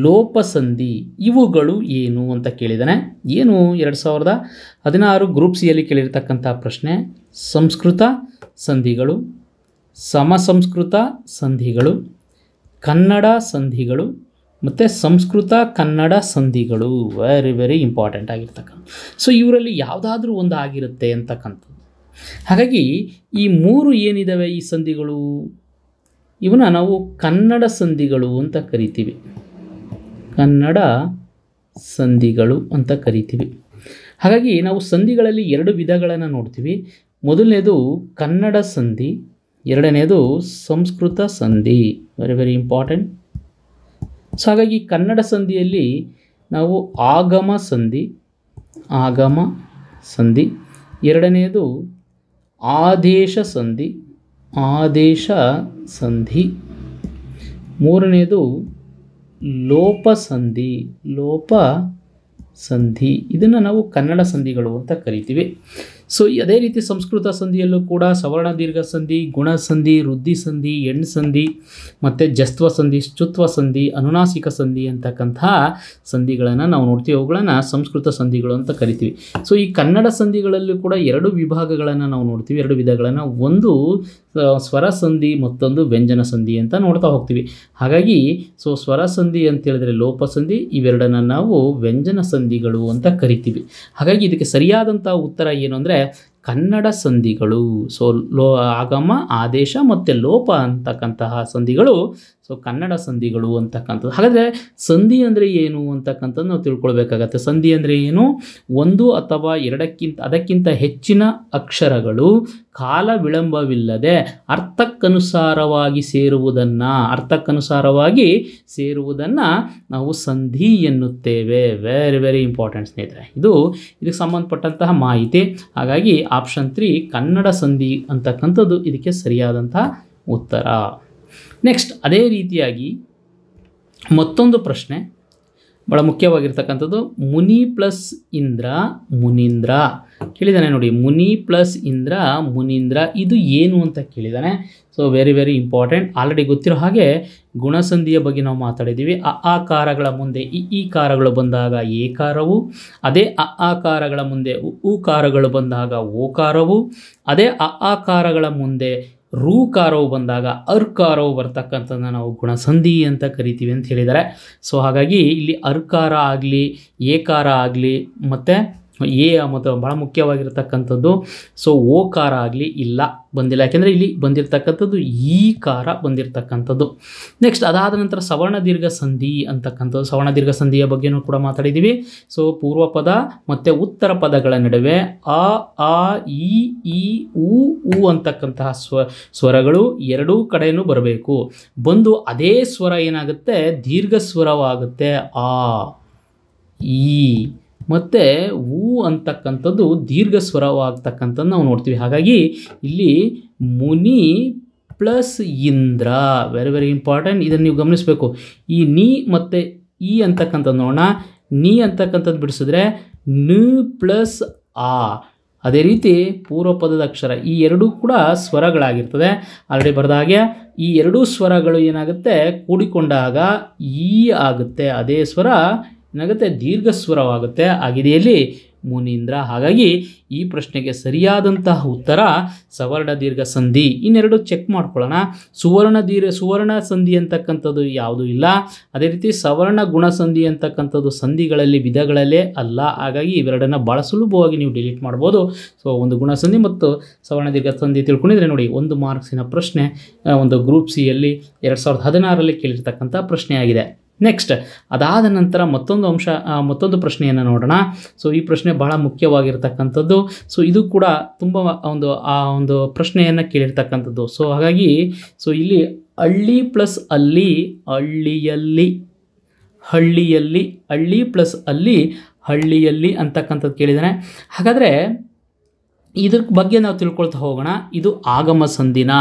ಲೋಪಸಂಧಿ ಇವುಗಳು ಏನು ಅಂತ ಕೇಳಿದಾನೆ ಏನು ಎರಡು ಸಾವಿರದ ಹದಿನಾರು ಗ್ರೂಪ್ ಸಿಯಲ್ಲಿ ಕೇಳಿರ್ತಕ್ಕಂಥ ಪ್ರಶ್ನೆ ಸಂಸ್ಕೃತ ಸಂಧಿಗಳು ಸಮಸಂಸ್ಕೃತ ಸಂಧಿಗಳು ಕನ್ನಡ ಸಂಧಿಗಳು ಮತ್ತು ಸಂಸ್ಕೃತ ಕನ್ನಡ ಸಂಧಿಗಳು ವೆರಿ ವೆರಿ ಇಂಪಾರ್ಟೆಂಟ್ ಆಗಿರ್ತಕ್ಕಂಥ ಸೊ ಇವರಲ್ಲಿ ಯಾವುದಾದ್ರೂ ಒಂದು ಆಗಿರುತ್ತೆ ಅಂತಕ್ಕಂಥದ್ದು ಹಾಗಾಗಿ ಈ ಮೂರು ಏನಿದ್ದಾವೆ ಈ ಸಂಧಿಗಳು ಇವನ್ನ ನಾವು ಕನ್ನಡ ಸಂಧಿಗಳು ಅಂತ ಕರಿತೀವಿ ಕನ್ನಡ ಸಂಧಿಗಳು ಅಂತ ಕರಿತೀವಿ ಹಾಗಾಗಿ ನಾವು ಸಂಧಿಗಳಲ್ಲಿ ಎರಡು ವಿಧಗಳನ್ನು ನೋಡ್ತೀವಿ ಮೊದಲನೇದು ಕನ್ನಡ ಸಂಧಿ ಎರಡನೇದು ಸಂಸ್ಕೃತ ಸಂಧಿ ವೆರಿ ವೆರಿ ಇಂಪಾರ್ಟೆಂಟ್ ಸೊ ಹಾಗಾಗಿ ಕನ್ನಡ ಸಂಧಿಯಲ್ಲಿ ನಾವು ಆಗಮ ಸಂಧಿ ಆಗಮ ಸಂಧಿ ಎರಡನೆಯದು ಆದೇಶ ಸಂಧಿ ಆದೇಶ ಸಂಧಿ ಮೂರನೆಯದು ಲೋಪ ಸಂಧಿ ಲೋಪ ಸಂಧಿ ಇದನ್ನು ನಾವು ಕನ್ನಡ ಸಂಧಿಗಳು ಅಂತ ಕರಿತೀವಿ ಸೊ ಅದೇ ರೀತಿ ಸಂಸ್ಕೃತ ಸಂಧಿಯಲ್ಲೂ ಕೂಡ ಸವರ್ಣ ದೀರ್ಘ ಸಂಧಿ ಗುಣ ಸಂಧಿ ವೃದ್ಧಿ ಸಂಧಿ ಎಣ್ ಸಂಧಿ ಮತ್ತು ಜಸ್ತ್ವ ಸಂಧಿ ಶುತ್ವ ಸಂಧಿ ಅನುನಾಸಿಕ ಸಂಧಿ ಅಂತಕ್ಕಂತಹ ಸಂಧಿಗಳನ್ನು ನಾವು ನೋಡ್ತೀವಿ ಅವುಗಳನ್ನು ಸಂಸ್ಕೃತ ಸಂಧಿಗಳು ಅಂತ ಕರಿತೀವಿ ಸೊ ಈ ಕನ್ನಡ ಸಂಧಿಗಳಲ್ಲೂ ಕೂಡ ಎರಡು ವಿಭಾಗಗಳನ್ನು ನಾವು ನೋಡ್ತೀವಿ ಎರಡು ವಿಧಗಳನ್ನು ಒಂದು ಸ್ವರ ಸಂಧಿ ಮತ್ತೊಂದು ವ್ಯಂಜನ ಸಂಧಿ ಅಂತ ನೋಡ್ತಾ ಹೋಗ್ತೀವಿ ಹಾಗಾಗಿ ಸೊ ಸ್ವರ ಸಂಧಿ ಅಂತ ಹೇಳಿದ್ರೆ ಲೋಪಸಂಧಿ ಇವೆರಡನ್ನು ನಾವು ವ್ಯಂಜನ ಸಂಧಿಗಳು ಅಂತ ಕರಿತೀವಿ ಹಾಗಾಗಿ ಇದಕ್ಕೆ ಸರಿಯಾದಂಥ ಉತ್ತರ ಏನು ಅಂದರೆ ಕನ್ನಡ ಸಂಧಿಗಳು ಸೊ ಲೋ ಆಗಮ ಆದೇಶ ಮತ್ತು ಲೋಪ ಅಂತಕ್ಕಂತಹ ಸಂಧಿಗಳು ಸೊ ಕನ್ನಡ ಸಂಧಿಗಳು ಅಂತಕ್ಕಂಥದ್ದು ಹಾಗಾದರೆ ಸಂಧಿ ಅಂದರೆ ಏನು ಅಂತಕ್ಕಂಥದ್ದು ನಾವು ತಿಳ್ಕೊಳ್ಬೇಕಾಗತ್ತೆ ಸಂಧಿ ಅಂದರೆ ಏನು ಒಂದು ಅಥವಾ ಎರಡಕ್ಕಿಂತ ಅದಕ್ಕಿಂತ ಹೆಚ್ಚಿನ ಅಕ್ಷರಗಳು ಕಾಲ ವಿಳಂಬವಿಲ್ಲದೆ ಅರ್ಥಕ್ಕನುಸಾರವಾಗಿ ಸೇರುವುದನ್ನು ಅರ್ಥಕ್ಕನುಸಾರವಾಗಿ ಸೇರುವುದನ್ನು ನಾವು ಸಂಧಿ ಎನ್ನುತ್ತೇವೆ ವೆರಿ ವೆರಿ ಇಂಪಾರ್ಟೆಂಟ್ ಸ್ನೇಹಿತರೆ ಇದು ಇದಕ್ಕೆ ಸಂಬಂಧಪಟ್ಟಂತಹ ಮಾಹಿತಿ ಹಾಗಾಗಿ ಆಪ್ಷನ್ ತ್ರೀ ಕನ್ನಡ ಸಂಧಿ ಅಂತಕ್ಕಂಥದ್ದು ಇದಕ್ಕೆ ಸರಿಯಾದಂತಹ ಉತ್ತರ ನೆಕ್ಸ್ಟ್ ಅದೇ ರೀತಿಯಾಗಿ ಮತ್ತೊಂದು ಪ್ರಶ್ನೆ ಭಾಳ ಮುಖ್ಯವಾಗಿರ್ತಕ್ಕಂಥದ್ದು ಮುನಿ ಪ್ಲಸ್ ಇಂದ್ರ ಮುನೀಂದ್ರ ಕೇಳಿದ್ದಾನೆ ನೋಡಿ ಮುನಿ ಪ್ಲಸ್ ಇಂದ್ರ ಮುನೀಂದ್ರ ಇದು ಏನು ಅಂತ ಕೇಳಿದ್ದಾನೆ so very very important already ಗೊತ್ತಿರೋ ಹಾಗೆ ಗುಣಸಂಧಿಯ ಬಗ್ಗೆ ನಾವು ಮಾತಾಡಿದ್ದೀವಿ ಅ ಆಕಾರಗಳ ಮುಂದೆ ಇ ಈ ಕಾರಗಳು ಬಂದಾಗ ಕಾರವು ಅದೇ ಅ ಆಕಾರಗಳ ಮುಂದೆ ಉ ಕಾರಗಳು ಬಂದಾಗ ಓ ಕಾರವು ಅದೇ ಅ ಆಕಾರಗಳ ಮುಂದೆ ರೂಕಾರವು ಬಂದಾಗ ಅರ್ಕಾರವು ಬರ್ತಕ್ಕಂಥದ್ದನ್ನು ನಾವು ಗುಣಸಂಧಿ ಅಂತ ಕರಿತೀವಿ ಅಂತ ಹೇಳಿದ್ದಾರೆ ಸೊ ಹಾಗಾಗಿ ಇಲ್ಲಿ ಅರ್ಕಾರ ಆಗಲಿ ಏಕಾರ ಆಗಲಿ ಮತ್ತು ಎ ಮತ್ತು ಭಾಳ ಮುಖ್ಯವಾಗಿರ್ತಕ್ಕಂಥದ್ದು ಸೊ ಓ ಕಾರ ಆಗಲಿ ಇಲ್ಲ ಬಂದಿಲ್ಲ ಯಾಕೆಂದರೆ ಇಲ್ಲಿ ಬಂದಿರತಕ್ಕಂಥದ್ದು ಈ ಕಾರ ಬಂದಿರತಕ್ಕಂಥದ್ದು ನೆಕ್ಸ್ಟ್ ಅದಾದ ನಂತರ ಸವರ್ಣ ದೀರ್ಘ ಸಂಧಿ ಅಂತಕ್ಕಂಥದ್ದು ಸವರ್ಣ ದೀರ್ಘ ಸಂಧಿಯ ಬಗ್ಗೆನೂ ಕೂಡ ಮಾತಾಡಿದ್ದೀವಿ ಸೊ ಪೂರ್ವ ಪದ ಮತ್ತು ಉತ್ತರ ಪದಗಳ ನಡುವೆ ಅ ಆ ಇ ಈ ಉ ಉ ಅಂತಕ್ಕಂತಹ ಸ್ವ ಸ್ವರಗಳು ಎರಡೂ ಕಡೆಯೂ ಬರಬೇಕು ಬಂದು ಅದೇ ಸ್ವರ ಏನಾಗುತ್ತೆ ದೀರ್ಘ ಸ್ವರವಾಗುತ್ತೆ ಆ ಈ ಮತ್ತು ಊ ಅಂತಕ್ಕಂಥದ್ದು ದೀರ್ಘ ಸ್ವರವಾಗ್ತಕ್ಕಂಥದ್ದು ನಾವು ನೋಡ್ತೀವಿ ಹಾಗಾಗಿ ಇಲ್ಲಿ ಮುನಿ ಪ್ಲಸ್ ಇಂದ್ರ ವೆರಿ ವೆರಿ ಇಂಪಾರ್ಟೆಂಟ್ ಇದನ್ನು ನೀವು ಗಮನಿಸಬೇಕು ಈ ನೀ ಮತ್ತು ಇ ಅಂತಕ್ಕಂಥದ್ದು ನೋಡೋಣ ನೀ ಅಂತಕ್ಕಂಥದ್ದು ಬಿಡಿಸಿದ್ರೆ ನ ಪ್ಲಸ್ ಆ ಅದೇ ರೀತಿ ಪದದ ಅಕ್ಷರ ಈ ಎರಡೂ ಕೂಡ ಸ್ವರಗಳಾಗಿರ್ತದೆ ಆಲ್ರೆಡಿ ಬರೆದ ಹಾಗೆ ಈ ಎರಡೂ ಸ್ವರಗಳು ಏನಾಗುತ್ತೆ ಕೂಡಿಕೊಂಡಾಗ ಈ ಆಗುತ್ತೆ ಅದೇ ಸ್ವರ ಏನಾಗುತ್ತೆ ದೀರ್ಘ ಸ್ವರವಾಗುತ್ತೆ ಆಗಿದೆಯಲ್ಲಿ ಮುನೀಂದ್ರ ಹಾಗಾಗಿ ಈ ಪ್ರಶ್ನೆಗೆ ಸರಿಯಾದಂತಹ ಉತ್ತರ ಸವರ್ಣ ದೀರ್ಘ ಸಂಧಿ ಇನ್ನೆರಡು ಚೆಕ್ ಮಾಡ್ಕೊಳ್ಳೋಣ ಸುವರ್ಣ ದೀರ್ಘ ಸುವರ್ಣ ಸಂಧಿ ಅಂತಕ್ಕಂಥದ್ದು ಯಾವುದೂ ಇಲ್ಲ ಅದೇ ರೀತಿ ಸವರ್ಣ ಗುಣ ಸಂಧಿ ಅಂತಕ್ಕಂಥದ್ದು ಸಂಧಿಗಳಲ್ಲಿ ವಿಧಗಳಲ್ಲೇ ಅಲ್ಲ ಹಾಗಾಗಿ ಇವೆರಡನ್ನು ಭಾಳ ಸುಲಭವಾಗಿ ನೀವು ಡಿಲೀಟ್ ಮಾಡ್ಬೋದು ಸೊ ಒಂದು ಗುಣಸಂಧಿ ಮತ್ತು ಸವರ್ಣ ದೀರ್ಘ ಸಂಧಿ ತಿಳ್ಕೊಂಡಿದ್ರೆ ನೋಡಿ ಒಂದು ಮಾರ್ಕ್ಸಿನ ಪ್ರಶ್ನೆ ಒಂದು ಗ್ರೂಪ್ ಸಿಯಲ್ಲಿ ಎರಡು ಸಾವಿರದ ಹದಿನಾರರಲ್ಲಿ ಕೇಳಿರ್ತಕ್ಕಂಥ ಪ್ರಶ್ನೆಯಾಗಿದೆ ನೆಕ್ಸ್ಟ್ ಅದಾದ ನಂತರ ಮತ್ತೊಂದು ಅಂಶ ಮತ್ತೊಂದು ಪ್ರಶ್ನೆಯನ್ನು ನೋಡೋಣ ಸೊ ಈ ಪ್ರಶ್ನೆ ಬಹಳ ಮುಖ್ಯವಾಗಿರ್ತಕ್ಕಂಥದ್ದು ಸೊ ಇದು ಕೂಡ ತುಂಬ ಒಂದು ಆ ಒಂದು ಪ್ರಶ್ನೆಯನ್ನು ಕೇಳಿರ್ತಕ್ಕಂಥದ್ದು ಸೊ ಹಾಗಾಗಿ ಸೊ ಇಲ್ಲಿ ಹಳ್ಳಿ ಪ್ಲಸ್ ಅಲ್ಲಿ ಹಳ್ಳಿಯಲ್ಲಿ ಹಳ್ಳಿಯಲ್ಲಿ ಹಳ್ಳಿ ಪ್ಲಸ್ ಅಲ್ಲಿ ಹಳ್ಳಿಯಲ್ಲಿ ಅಂತಕ್ಕಂಥದ್ದು ಕೇಳಿದ್ದಾನೆ ಹಾಗಾದರೆ ಇದ್ರ ಬಗ್ಗೆ ನಾವು ತಿಳ್ಕೊಳ್ತಾ ಹೋಗೋಣ ಇದು ಆಗಮ ಸಂದಿನ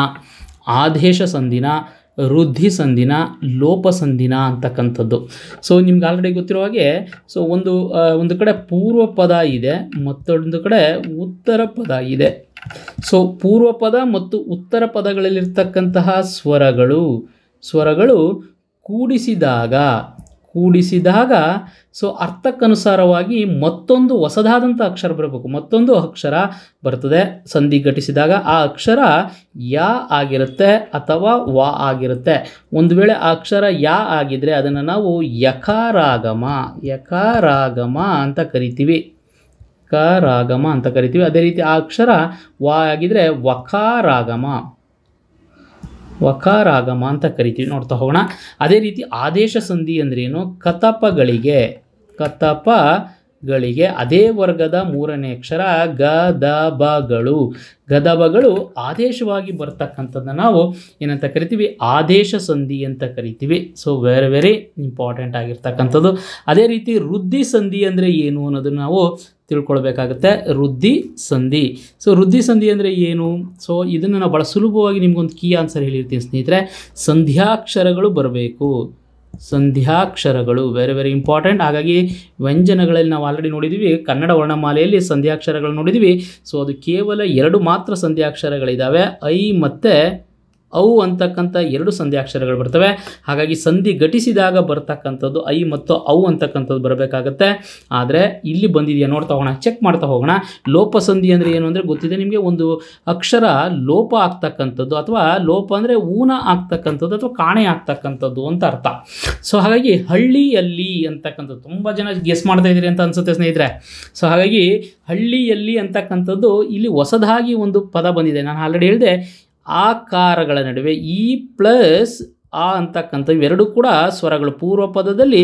ಆದೇಶ ಸಂಧಿನ ವೃದ್ಧಿ ಸಂಧಿನ ಲೋಪಸಂಧಿನ ಅಂತಕ್ಕಂಥದ್ದು ಸೊ ನಿಮ್ಗೆ ಆಲ್ರೆಡಿ ಗೊತ್ತಿರೋ ಹಾಗೆ ಸೊ ಒಂದು ಒಂದು ಕಡೆ ಪೂರ್ವ ಪದ ಇದೆ ಮತ್ತೊಂದು ಕಡೆ ಉತ್ತರ ಪದ ಇದೆ ಸೊ ಪೂರ್ವ ಪದ ಮತ್ತು ಉತ್ತರ ಪದಗಳಲ್ಲಿರ್ತಕ್ಕಂತಹ ಸ್ವರಗಳು ಸ್ವರಗಳು ಕೂಡಿಸಿದಾಗ ಕೂಡಿಸಿದಾಗ ಸೊ ಅರ್ಥಕ್ಕನುಸಾರವಾಗಿ ಮತ್ತೊಂದು ಹೊಸದಾದಂಥ ಅಕ್ಷರ ಬರಬೇಕು ಮತ್ತೊಂದು ಅಕ್ಷರ ಬರ್ತದೆ ಸಂಧಿ ಘಟಿಸಿದಾಗ ಆ ಅಕ್ಷರ ಯಾ ಆಗಿರುತ್ತೆ ಅಥವಾ ವಾ ಆಗಿರುತ್ತೆ ಒಂದು ವೇಳೆ ಆ ಅಕ್ಷರ ಯಾ ಆಗಿದ್ದರೆ ಅದನ್ನು ನಾವು ಯಕಾರಾಗಮ ಯಕಾರಾಗಮ ಅಂತ ಕರಿತೀವಿ ರಾಗಮ ಅಂತ ಕರಿತೀವಿ ಅದೇ ರೀತಿ ಆ ಅಕ್ಷರ ವಾ ಆಗಿದರೆ ವಕಾರಾಗಮ ವಕಾರಾಗಮ ಅಂತ ಕರಿತೀವಿ ನೋಡ್ತಾ ಹೋಗೋಣ ಅದೇ ರೀತಿ ಆದೇಶ ಸಂಧಿ ಅಂದ್ರೇನು ಕತಪಗಳಿಗೆ ಕತಪ ಗಳಿಗೆ ಅದೇ ವರ್ಗದ ಮೂರನೇ ಅಕ್ಷರ ಗದಬಗಳು ಗದಬಗಳು ಆದೇಶವಾಗಿ ಬರ್ತಕ್ಕಂಥದ್ದನ್ನ ನಾವು ಏನಂತ ಕರಿತೀವಿ ಆದೇಶ ಸಂಧಿ ಅಂತ ಕರಿತೀವಿ ಸೊ ವೆರಿ ವೆರಿ ಇಂಪಾರ್ಟೆಂಟ್ ಆಗಿರ್ತಕ್ಕಂಥದ್ದು ಅದೇ ರೀತಿ ವೃದ್ಧಿ ಸಂಧಿ ಅಂದರೆ ಏನು ಅನ್ನೋದನ್ನು ನಾವು ತಿಳ್ಕೊಳ್ಬೇಕಾಗುತ್ತೆ ವೃದ್ಧಿ ಸಂಧಿ ಸೊ ವೃದ್ಧಿ ಸಂಧಿ ಅಂದರೆ ಏನು ಸೊ ಇದನ್ನು ನಾವು ಭಾಳ ಸುಲಭವಾಗಿ ನಿಮ್ಗೊಂದು ಕೀ ಆನ್ಸರ್ ಹೇಳಿರ್ತೀನಿ ಸ್ನೇಹಿತರೆ ಸಂಧ್ಯಾಕ್ಷರಗಳು ಬರಬೇಕು ಸಂಧ್ಯಾಕ್ಷರಗಳು ವೆರಿ ವೆರಿ ಇಂಪಾರ್ಟೆಂಟ್ ಹಾಗಾಗಿ ವ್ಯಂಜನಗಳಲ್ಲಿ ನಾವು ಆಲ್ರೆಡಿ ನೋಡಿದ್ದೀವಿ ಕನ್ನಡ ವರ್ಣಮಾಲೆಯಲ್ಲಿ ಸಂಧ್ಯಾಕ್ಷರಗಳು ನೋಡಿದ್ದೀವಿ ಸೊ ಅದು ಕೇವಲ ಎರಡು ಮಾತ್ರ ಸಂಧ್ಯಾಕ್ಷರಗಳಿದ್ದಾವೆ ಐ ಮತ್ತು ಅವು ಅಂತಕ್ಕಂಥ ಎರಡು ಸಂಧ್ಯಾಕ್ಷರಗಳು ಬರ್ತವೆ ಹಾಗಾಗಿ ಸಂಧಿ ಘಟಿಸಿದಾಗ ಬರ್ತಕ್ಕಂಥದ್ದು ಐ ಮತ್ತು ಅವು ಅಂತಕ್ಕಂಥದ್ದು ಬರಬೇಕಾಗತ್ತೆ ಆದರೆ ಇಲ್ಲಿ ಬಂದಿದೆಯಾ ನೋಡ್ತಾ ಹೋಗೋಣ ಚೆಕ್ ಮಾಡ್ತಾ ಹೋಗೋಣ ಲೋಪ ಸಂಧಿ ಅಂದರೆ ಏನು ಅಂದರೆ ಗೊತ್ತಿದೆ ನಿಮಗೆ ಒಂದು ಅಕ್ಷರ ಲೋಪ ಆಗ್ತಕ್ಕಂಥದ್ದು ಅಥವಾ ಲೋಪ ಅಂದರೆ ಊನ ಆಗ್ತಕ್ಕಂಥದ್ದು ಅಥವಾ ಕಾಣೆ ಆಗ್ತಕ್ಕಂಥದ್ದು ಅಂತ ಅರ್ಥ ಸೊ ಹಾಗಾಗಿ ಹಳ್ಳಿಯಲ್ಲಿ ಅಂತಕ್ಕಂಥದ್ದು ತುಂಬ ಜನ ಗೆಸ್ ಮಾಡ್ತಾ ಇದ್ದೀರಿ ಅಂತ ಅನಿಸುತ್ತೆ ಸ್ನೇಹಿತರೆ ಸೊ ಹಾಗಾಗಿ ಹಳ್ಳಿಯಲ್ಲಿ ಅಂತಕ್ಕಂಥದ್ದು ಇಲ್ಲಿ ಹೊಸದಾಗಿ ಒಂದು ಪದ ಬಂದಿದೆ ನಾನು ಆಲ್ರೆಡಿ ಹೇಳಿದೆ ಆಕಾರಗಳ ನಡುವೆ ಈ e ಪ್ಲಸ್ ಆ ಅಂತಕ್ಕಂಥ ಎರಡು ಕೂಡ ಸ್ವರಗಳು ಪೂರ್ವ ಪದದಲ್ಲಿ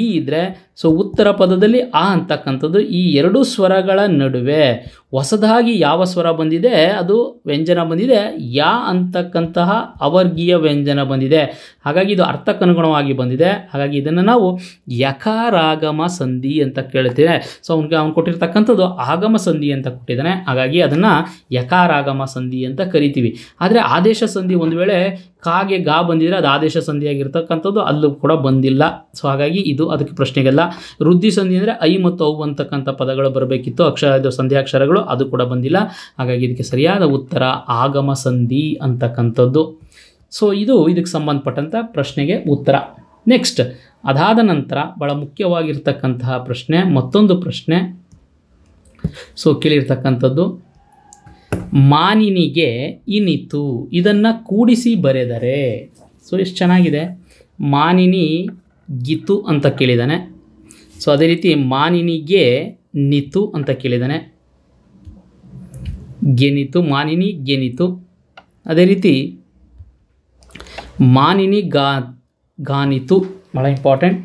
ಈ e ಇದ್ದರೆ ಸೊ ಉತ್ತರ ಪದದಲ್ಲಿ ಆ ಅಂತಕ್ಕಂಥದ್ದು ಈ ಎರಡು ಸ್ವರಗಳ ನಡುವೆ ಹೊಸದಾಗಿ ಯಾವ ಸ್ವರ ಬಂದಿದೆ ಅದು ವ್ಯಂಜನ ಬಂದಿದೆ ಯಾ ಅಂತಕ್ಕಂತಹ ಅವರ್ಗೀಯ ವ್ಯಂಜನ ಬಂದಿದೆ ಹಾಗಾಗಿ ಇದು ಅರ್ಥಕ್ಕನುಗುಣವಾಗಿ ಬಂದಿದೆ ಹಾಗಾಗಿ ಇದನ್ನು ನಾವು ಯಕಾರಾಗಮ ಸಂಧಿ ಅಂತ ಕೇಳ್ತೇವೆ ಸೊ ಅವ್ನಿಗೆ ಅವ್ನು ಕೊಟ್ಟಿರ್ತಕ್ಕಂಥದ್ದು ಆಗಮ ಸಂಧಿ ಅಂತ ಕೊಟ್ಟಿದ್ದಾನೆ ಹಾಗಾಗಿ ಅದನ್ನು ಯಕಾರಾಗಮ ಸಂಧಿ ಅಂತ ಕರಿತೀವಿ ಆದರೆ ಆದೇಶ ಸಂಧಿ ಒಂದು ವೇಳೆ ಕಾಗೆ ಗಾ ಬಂದಿದ್ರೆ ಅದು ಆದೇಶ ಸಂಧಿಯಾಗಿರ್ತಕ್ಕಂಥದ್ದು ಅಲ್ಲೂ ಕೂಡ ಬಂದಿಲ್ಲ ಸೊ ಹಾಗಾಗಿ ಇದು ಅದಕ್ಕೆ ಪ್ರಶ್ನೆಗೆಲ್ಲ ವೃದ್ಧಿ ಸಂಧಿ ಅಂದರೆ ಐ ಮತ್ತು ಅವು ಅಂತಕ್ಕಂಥ ಪದಗಳು ಬರಬೇಕಿತ್ತು ಅಕ್ಷರ ಇದು ಸಂಧ್ಯಾಕ್ಷರಗಳು ಅದು ಕೂಡ ಬಂದಿಲ್ಲ ಹಾಗಾಗಿ ಇದಕ್ಕೆ ಸರಿಯಾದ ಉತ್ತರ ಆಗಮ ಸಂಧಿ ಅಂತಕ್ಕಂಥದ್ದು ಸೊ ಇದು ಇದಕ್ಕೆ ಸಂಬಂಧಪಟ್ಟಂಥ ಪ್ರಶ್ನೆಗೆ ಉತ್ತರ ನೆಕ್ಸ್ಟ್ ಅದಾದ ನಂತರ ಭಾಳ ಮುಖ್ಯವಾಗಿರ್ತಕ್ಕಂತಹ ಪ್ರಶ್ನೆ ಮತ್ತೊಂದು ಪ್ರಶ್ನೆ ಸೊ ಕೇಳಿರ್ತಕ್ಕಂಥದ್ದು ಮಾನಿನಿಗೆ ಇನಿತು ಇದನ್ನು ಕೂಡಿಸಿ ಬರೆದರೆ ಸೊ ಎಷ್ಟು ಚೆನ್ನಾಗಿದೆ ಮಾನಿನಿ ಗಿತು ಅಂತ ಕೇಳಿದ್ದಾನೆ ಸೊ ಅದೇ ರೀತಿ ಮಾನಿನಿಗೆ ನಿತು ಅಂತ ಕೇಳಿದ್ದಾನೆ ಗೆನಿತು ಮಾನಿನಿ ಗೆನಿತು ಅದೇ ರೀತಿ ಮಾನಿನಿ ಗಾ ಗಾನಿತು ಭಾಳ ಇಂಪಾರ್ಟೆಂಟ್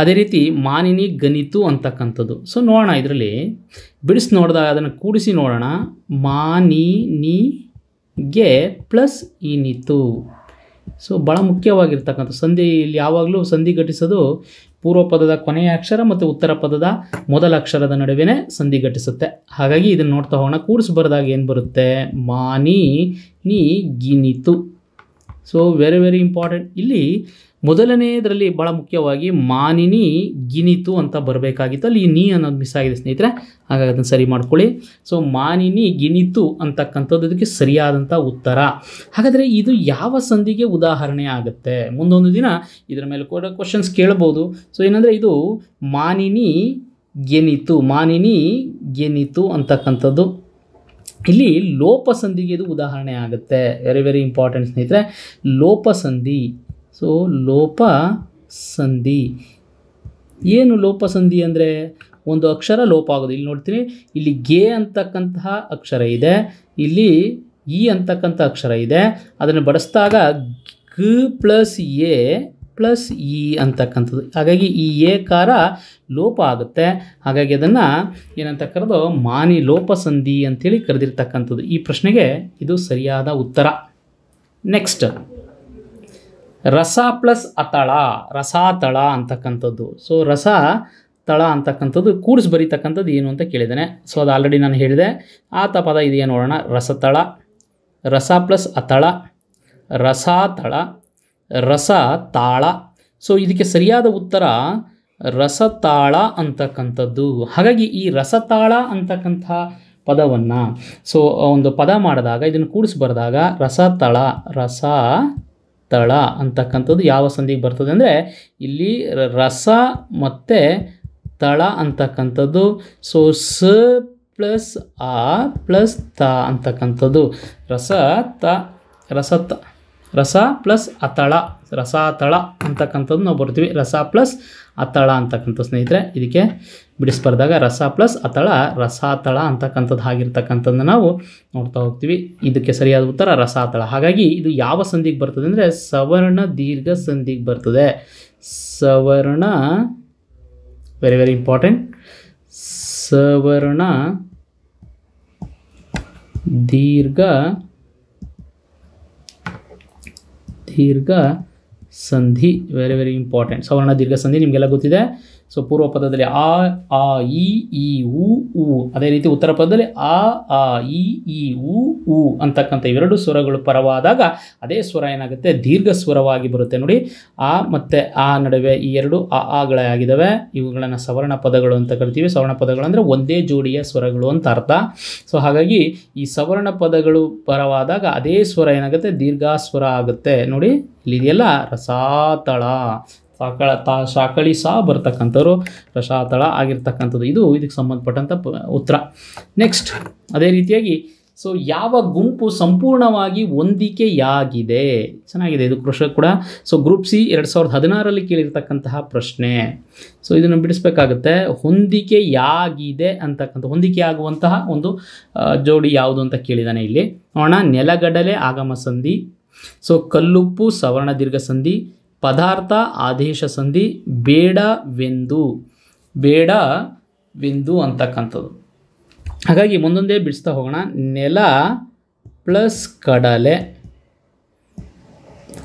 ಅದೇ ರೀತಿ ಮಾನಿನಿ ಗಣಿತು ಅಂತಕ್ಕಂಥದ್ದು ಸೊ ನೋಡೋಣ ಇದರಲ್ಲಿ ಬಿಡಿಸಿ ನೋಡಿದಾಗ ಅದನ್ನು ಕೂಡಿಸಿ ನೋಡೋಣ ಗೆ ಪ್ಲಸ್ ಇನಿತು ಸೊ ಭಾಳ ಮುಖ್ಯವಾಗಿರ್ತಕ್ಕಂಥ ಸಂಧಿ ಇಲ್ಲಿ ಯಾವಾಗಲೂ ಸಂಧಿ ಘಟಿಸೋದು ಪೂರ್ವ ಪದದ ಕೊನೆಯ ಅಕ್ಷರ ಮತ್ತು ಉತ್ತರ ಪದದ ಮೊದಲ ಅಕ್ಷರದ ನಡುವೆ ಸಂಧಿ ಘಟಿಸುತ್ತೆ ಹಾಗಾಗಿ ಇದನ್ನು ನೋಡ್ತಾ ಹೋಗೋಣ ಕೂಡಿಸಿ ಬರೆದಾಗ ಏನು ಬರುತ್ತೆ ಮಾನಿ ನಿ ಗಿನಿತು ಸೊ ವೆರಿ ವೆರಿ ಇಂಪಾರ್ಟೆಂಟ್ ಇಲ್ಲಿ ಮೊದಲನೆಯದರಲ್ಲಿ ಭಾಳ ಮುಖ್ಯವಾಗಿ ಮಾನಿನಿ ಗಿನಿತು ಅಂತ ಬರಬೇಕಾಗಿತ್ತು ಅಲ್ಲಿ ನೀ ಅನ್ನೋದು ಮಿಸ್ ಆಗಿದೆ ಸ್ನೇಹಿತರೆ ಹಾಗಾಗಿ ಅದನ್ನು ಸರಿ ಮಾಡ್ಕೊಳ್ಳಿ ಸೊ ಮಾನಿನಿ ಗಿನಿತು ಅಂತಕ್ಕಂಥದ್ದು ಇದಕ್ಕೆ ಸರಿಯಾದಂಥ ಉತ್ತರ ಹಾಗಾದರೆ ಇದು ಯಾವ ಸಂಧಿಗೆ ಉದಾಹರಣೆ ಆಗುತ್ತೆ ಮುಂದೊಂದು ದಿನ ಇದರ ಮೇಲೆ ಕೂಡ ಕ್ವಶನ್ಸ್ ಕೇಳ್ಬೋದು ಸೊ ಏನಂದರೆ ಇದು ಮಾನಿನಿ ಗೆನಿತು ಮಾನಿನಿ ಗೆನಿತು ಅಂತಕ್ಕಂಥದ್ದು ಇಲ್ಲಿ ಲೋಪಸಂಧಿಗೆ ಇದು ಉದಾಹರಣೆ ಆಗುತ್ತೆ ವೆರಿ ವೆರಿ ಇಂಪಾರ್ಟೆಂಟ್ ಸ್ನೇಹಿತರೆ ಲೋಪಸಂಧಿ ಸೊ ಲೋಪ ಸಂಧಿ ಏನು ಲೋಪ ಸಂಧಿ ಅಂದರೆ ಒಂದು ಅಕ್ಷರ ಲೋಪ ಆಗೋದು ಇಲ್ಲಿ ನೋಡ್ತೀನಿ ಇಲ್ಲಿ ಗೆ ಅಂತಕ್ಕಂತಹ ಅಕ್ಷರ ಇದೆ ಇಲ್ಲಿ ಇ ಅಂತಕ್ಕಂಥ ಅಕ್ಷರ ಇದೆ ಅದನ್ನು ಬಡಿಸಿದಾಗ ಕ ಪ್ಲಸ್ ಎ ಪ್ಲಸ್ ಇ ಅಂತಕ್ಕಂಥದ್ದು ಹಾಗಾಗಿ ಈ ಕಾರ ಲೋಪ ಆಗುತ್ತೆ ಹಾಗಾಗಿ ಅದನ್ನು ಏನಂತ ಕರೆದು ಮಾನಿ ಲೋಪ ಸಂಧಿ ಅಂಥೇಳಿ ಕರೆದಿರ್ತಕ್ಕಂಥದ್ದು ಈ ಪ್ರಶ್ನೆಗೆ ಇದು ಸರಿಯಾದ ಉತ್ತರ ನೆಕ್ಸ್ಟ್ ರಸ ಪ್ಲಸ್ ಅತಳ ರಸ ತಳ ಅಂತಕ್ಕಂಥದ್ದು ಸೊ ರಸ ತಳ ಅಂತಕ್ಕಂಥದ್ದು ಕೂಡಿಸಿ ಬರೀತಕ್ಕಂಥದ್ದು ಏನು ಅಂತ ಕೇಳಿದ್ದೇನೆ ಸೊ ಅದು ಆಲ್ರೆಡಿ ನಾನು ಹೇಳಿದೆ ಆತ ಪದ ಇದೆಯಾ ನೋಡೋಣ ರಸತಳ ರಸ ಪ್ಲಸ್ ಅತಳ ರಸ ತಳ ರಸ ತಾಳ ಸೊ ಇದಕ್ಕೆ ಸರಿಯಾದ ಉತ್ತರ ರಸತಾಳ ಅಂತಕ್ಕಂಥದ್ದು ಹಾಗಾಗಿ ಈ ರಸತಾಳ ಅಂತಕ್ಕಂಥ ಪದವನ್ನು ಸೊ ಒಂದು ಪದ ಮಾಡಿದಾಗ ಇದನ್ನು ಕೂಡಿಸಿ ಬರೆದಾಗ ರಸತಳ ರಸ ತಳ ಅಂತಕ್ಕಂಥದ್ದು ಯಾವ ಸಂಧಿಗೆ ಬರ್ತದೆ ಅಂದರೆ ಇಲ್ಲಿ ರಸ ಮತ್ತು ತಳ ಅಂತಕ್ಕಂಥದ್ದು ಸೊ ಸ ಪ್ಲಸ್ ಆ ಪ್ಲಸ್ ತ ಅಂತಕ್ಕಂಥದ್ದು ರಸ ತ ರಸ ತ ರಸ ಪ್ಲಸ್ ಅತಳ ರಸಾತಳ ಅಂತಕ್ಕಂಥದ್ದು ನಾವು ಬರ್ತೀವಿ ರಸ ಪ್ಲಸ್ ಅತಳ ಅಂತಕ್ಕಂಥ ಸ್ನೇಹಿತರೆ ಇದಕ್ಕೆ ಬಿಡಿಸ್ಬಾರ್ದಾಗ ರಸ ಪ್ಲಸ್ ಅತಳ ರಸಾತಳ ಅಂತಕ್ಕಂಥದ್ದು ಆಗಿರ್ತಕ್ಕಂಥದ್ದು ನಾವು ನೋಡ್ತಾ ಹೋಗ್ತೀವಿ ಇದಕ್ಕೆ ಸರಿಯಾದ ಉತ್ತರ ರಸಾತಳ ಹಾಗಾಗಿ ಇದು ಯಾವ ಸಂಧಿಗೆ ಬರ್ತದೆ ಅಂದರೆ ಸವರ್ಣ ದೀರ್ಘ ಸಂಧಿಗೆ ಬರ್ತದೆ ಸವರ್ಣ ವೆರಿ ವೆರಿ ಇಂಪಾರ್ಟೆಂಟ್ ಸವರ್ಣ ದೀರ್ಘ ದೀರ್ಘ ಸಂಧಿ ವೆರಿ ವೆರಿ ಇಂಪಾರ್ಟೆಂಟ್ ಸವರ್ಣ ದೀರ್ಘ ಸಂಧಿ ನಿಮಗೆಲ್ಲ ಗೊತ್ತಿದೆ ಸೊ ಪೂರ್ವ ಪದದಲ್ಲಿ ಆ ಆ ಇ ಈ ಉ ಉ ಅದೇ ರೀತಿ ಉತ್ತರ ಪದದಲ್ಲಿ ಆ ಆ ಇ ಈ ಉ ಉ ಅಂತಕ್ಕಂಥ ಇವೆರಡು ಸ್ವರಗಳು ಪರವಾದಾಗ ಅದೇ ಸ್ವರ ಏನಾಗುತ್ತೆ ದೀರ್ಘ ಸ್ವರವಾಗಿ ಬರುತ್ತೆ ನೋಡಿ ಆ ಮತ್ತು ಆ ನಡುವೆ ಈ ಎರಡು ಆ ಆಗಿದ್ದಾವೆ ಇವುಗಳನ್ನು ಸವರ್ಣ ಪದಗಳು ಅಂತ ಕರಿತೀವಿ ಸವರ್ಣ ಪದಗಳು ಅಂದರೆ ಒಂದೇ ಜೋಡಿಯ ಸ್ವರಗಳು ಅಂತ ಅರ್ಥ ಸೊ ಹಾಗಾಗಿ ಈ ಸವರ್ಣ ಪದಗಳು ಪರವಾದಾಗ ಅದೇ ಸ್ವರ ಏನಾಗುತ್ತೆ ದೀರ್ಘ ಸ್ವರ ಆಗುತ್ತೆ ನೋಡಿ ಇಲ್ಲಿದೆಯಲ್ಲ ರಸಾತಳ ಸಾಕಳ ತಾ ಸಾಕಳಿ ಸಹ ಬರ್ತಕ್ಕಂಥವ್ರು ಪ್ರಶಾತಳ ಆಗಿರ್ತಕ್ಕಂಥದ್ದು ಇದು ಇದಕ್ಕೆ ಸಂಬಂಧಪಟ್ಟಂಥ ಉತ್ತರ ನೆಕ್ಸ್ಟ್ ಅದೇ ರೀತಿಯಾಗಿ ಸೊ ಯಾವ ಗುಂಪು ಸಂಪೂರ್ಣವಾಗಿ ಹೊಂದಿಕೆಯಾಗಿದೆ ಚೆನ್ನಾಗಿದೆ ಇದು ಕೃಷಿ ಕೂಡ ಸೊ ಗ್ರೂಪ್ ಸಿ ಎರಡು ಸಾವಿರದ ಹದಿನಾರಲ್ಲಿ ಕೇಳಿರ್ತಕ್ಕಂತಹ ಪ್ರಶ್ನೆ ಸೊ ಇದನ್ನು ಬಿಡಿಸ್ಬೇಕಾಗುತ್ತೆ ಹೊಂದಿಕೆಯಾಗಿದೆ ಅಂತಕ್ಕಂಥ ಹೊಂದಿಕೆಯಾಗುವಂತಹ ಒಂದು ಜೋಡಿ ಯಾವುದು ಅಂತ ಕೇಳಿದಾನೆ ಇಲ್ಲಿ ನೋಡೋಣ ನೆಲಗಡಲೆ ಆಗಮ ಸಂಧಿ ಸೊ ಕಲ್ಲುಪ್ಪು ಸವರ್ಣ ದೀರ್ಘ ಸಂಧಿ ಪದಾರ್ಥ ಆದೇಶ ಸಂಧಿ ಬೇಡವೆಂದು ಬೇಡವೆಂದು ಅಂತಕ್ಕಂಥದ್ದು ಹಾಗಾಗಿ ಮುಂದೊಂದೇ ಬಿಡಿಸ್ತಾ ಹೋಗೋಣ ನೆಲ ಪ್ಲಸ್ ಕಡಲೆ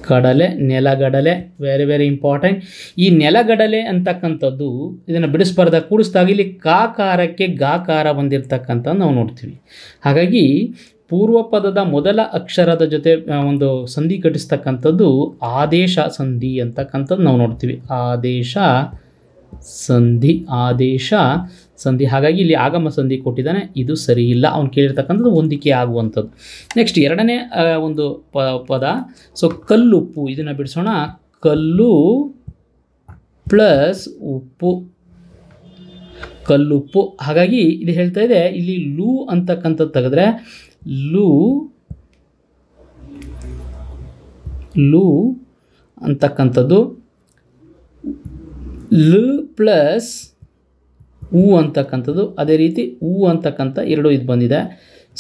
ಕಡಲೆ ನೆಲಗಡಲೆ ವೆರಿ ವೆರಿ ಇಂಪಾರ್ಟೆಂಟ್ ಈ ನೆಲಗಡಲೆ ಅಂತಕ್ಕಂಥದ್ದು ಇದನ್ನು ಬಿಡಿಸ್ಬಾರ್ದ ಕೂಡಿಸ್ದಾಗ ಇಲ್ಲಿ ಕಾಕಾರಕ್ಕೆ ಗಾಕಾರ ಬಂದಿರತಕ್ಕಂಥದ್ದು ನಾವು ನೋಡ್ತೀವಿ ಹಾಗಾಗಿ ಪೂರ್ವ ಪದದ ಮೊದಲ ಅಕ್ಷರದ ಜೊತೆ ಒಂದು ಸಂಧಿ ಘಟಿಸ್ತಕ್ಕಂಥದ್ದು ಆದೇಶ ಸಂಧಿ ಅಂತಕ್ಕಂಥದ್ದು ನಾವು ನೋಡ್ತೀವಿ ಆದೇಶ ಸಂಧಿ ಆದೇಶ ಸಂಧಿ ಹಾಗಾಗಿ ಇಲ್ಲಿ ಆಗಮ ಸಂಧಿ ಕೊಟ್ಟಿದ್ದಾನೆ ಇದು ಸರಿ ಇಲ್ಲ ಅವ್ನು ಕೇಳಿರ್ತಕ್ಕಂಥದ್ದು ಹೊಂದಿಕೆ ಆಗುವಂಥದ್ದು ನೆಕ್ಸ್ಟ್ ಎರಡನೇ ಒಂದು ಪ ಪದ ಸೊ ಕಲ್ಲುಪ್ಪು ಇದನ್ನು ಬಿಡಿಸೋಣ ಕಲ್ಲು ಪ್ಲಸ್ ಉಪ್ಪು ಕಲ್ಲುಪ್ಪು ಹಾಗಾಗಿ ಇದು ಹೇಳ್ತಾ ಇದೆ ಇಲ್ಲಿ ಲೂ ಅಂತಕ್ಕಂಥದ್ದು ತೆಗೆದ್ರೆ ಲೂ ಲೂ ಅಂತಕ್ಕಂಥದ್ದು ಲ ಪ್ಲಸ್ ಹೂ ಅಂತಕ್ಕಂಥದ್ದು ಅದೇ ರೀತಿ ಹೂ ಅಂತಕ್ಕಂಥ ಎರಡು ಇದು ಬಂದಿದೆ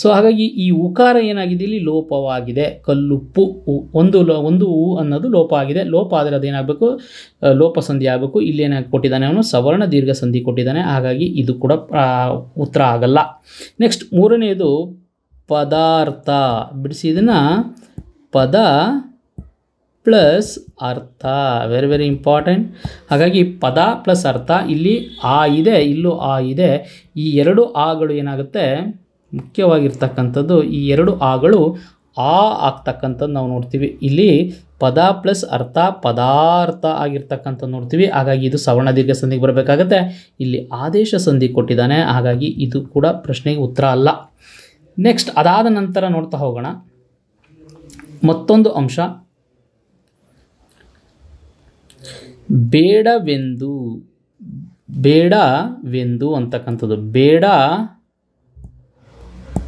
ಸೊ ಹಾಗಾಗಿ ಈ ಉಕಾರ ಏನಾಗಿದೆ ಇಲ್ಲಿ ಲೋಪವಾಗಿದೆ ಕಲ್ಲುಪ್ಪು ಒಂದು ಲೋ ಒಂದು ಹೂ ಅನ್ನೋದು ಲೋಪ ಆಗಿದೆ ಲೋಪ ಆದರೆ ಅದೇನಾಗಬೇಕು ಲೋಪ ಸಂಧಿ ಆಗಬೇಕು ಇಲ್ಲೇನಾಗಿ ಕೊಟ್ಟಿದ್ದಾನೆ ಅವನು ಸವರ್ಣ ದೀರ್ಘ ಸಂಧಿ ಕೊಟ್ಟಿದ್ದಾನೆ ಹಾಗಾಗಿ ಇದು ಕೂಡ ಉತ್ತರ ಆಗಲ್ಲ ನೆಕ್ಸ್ಟ್ ಮೂರನೆಯದು ಪದಾರ್ಥ ಬಿಡಿಸಿ ಪದ ಪ್ಲಸ್ ಅರ್ಥ ವೆರಿ ವೆರಿ ಇಂಪಾರ್ಟೆಂಟ್ ಹಾಗಾಗಿ ಪದ ಪ್ಲಸ್ ಅರ್ಥ ಇಲ್ಲಿ ಆ ಇದೆ ಇಲ್ಲೂ ಆ ಇದೆ ಈ ಎರಡು ಆಗಳು ಏನಾಗುತ್ತೆ ಮುಖ್ಯವಾಗಿರ್ತಕ್ಕಂಥದ್ದು ಈ ಎರಡು ಆಗಳು ಆ ಆಗ್ತಕ್ಕಂಥದ್ದು ನಾವು ನೋಡ್ತೀವಿ ಇಲ್ಲಿ ಪದ ಪ್ಲಸ್ ಅರ್ಥ ಪದಾರ್ಥ ಆಗಿರ್ತಕ್ಕಂಥದ್ದು ನೋಡ್ತೀವಿ ಹಾಗಾಗಿ ಇದು ಸವರ್ಣ ದೀರ್ಘ ಸಂಧಿಗೆ ಬರಬೇಕಾಗತ್ತೆ ಇಲ್ಲಿ ಆದೇಶ ಸಂಧಿ ಕೊಟ್ಟಿದ್ದಾನೆ ಹಾಗಾಗಿ ಇದು ಕೂಡ ಪ್ರಶ್ನೆಗೆ ಉತ್ತರ ಅಲ್ಲ ನೆಕ್ಸ್ಟ್ ಅದಾದ ನಂತರ ನೋಡ್ತಾ ಹೋಗೋಣ ಮತ್ತೊಂದು ಅಂಶ ಬೇಡವೆಂದು ಬೇಡವೆಂದು ಅಂತಕ್ಕಂಥದ್ದು ಬೇಡ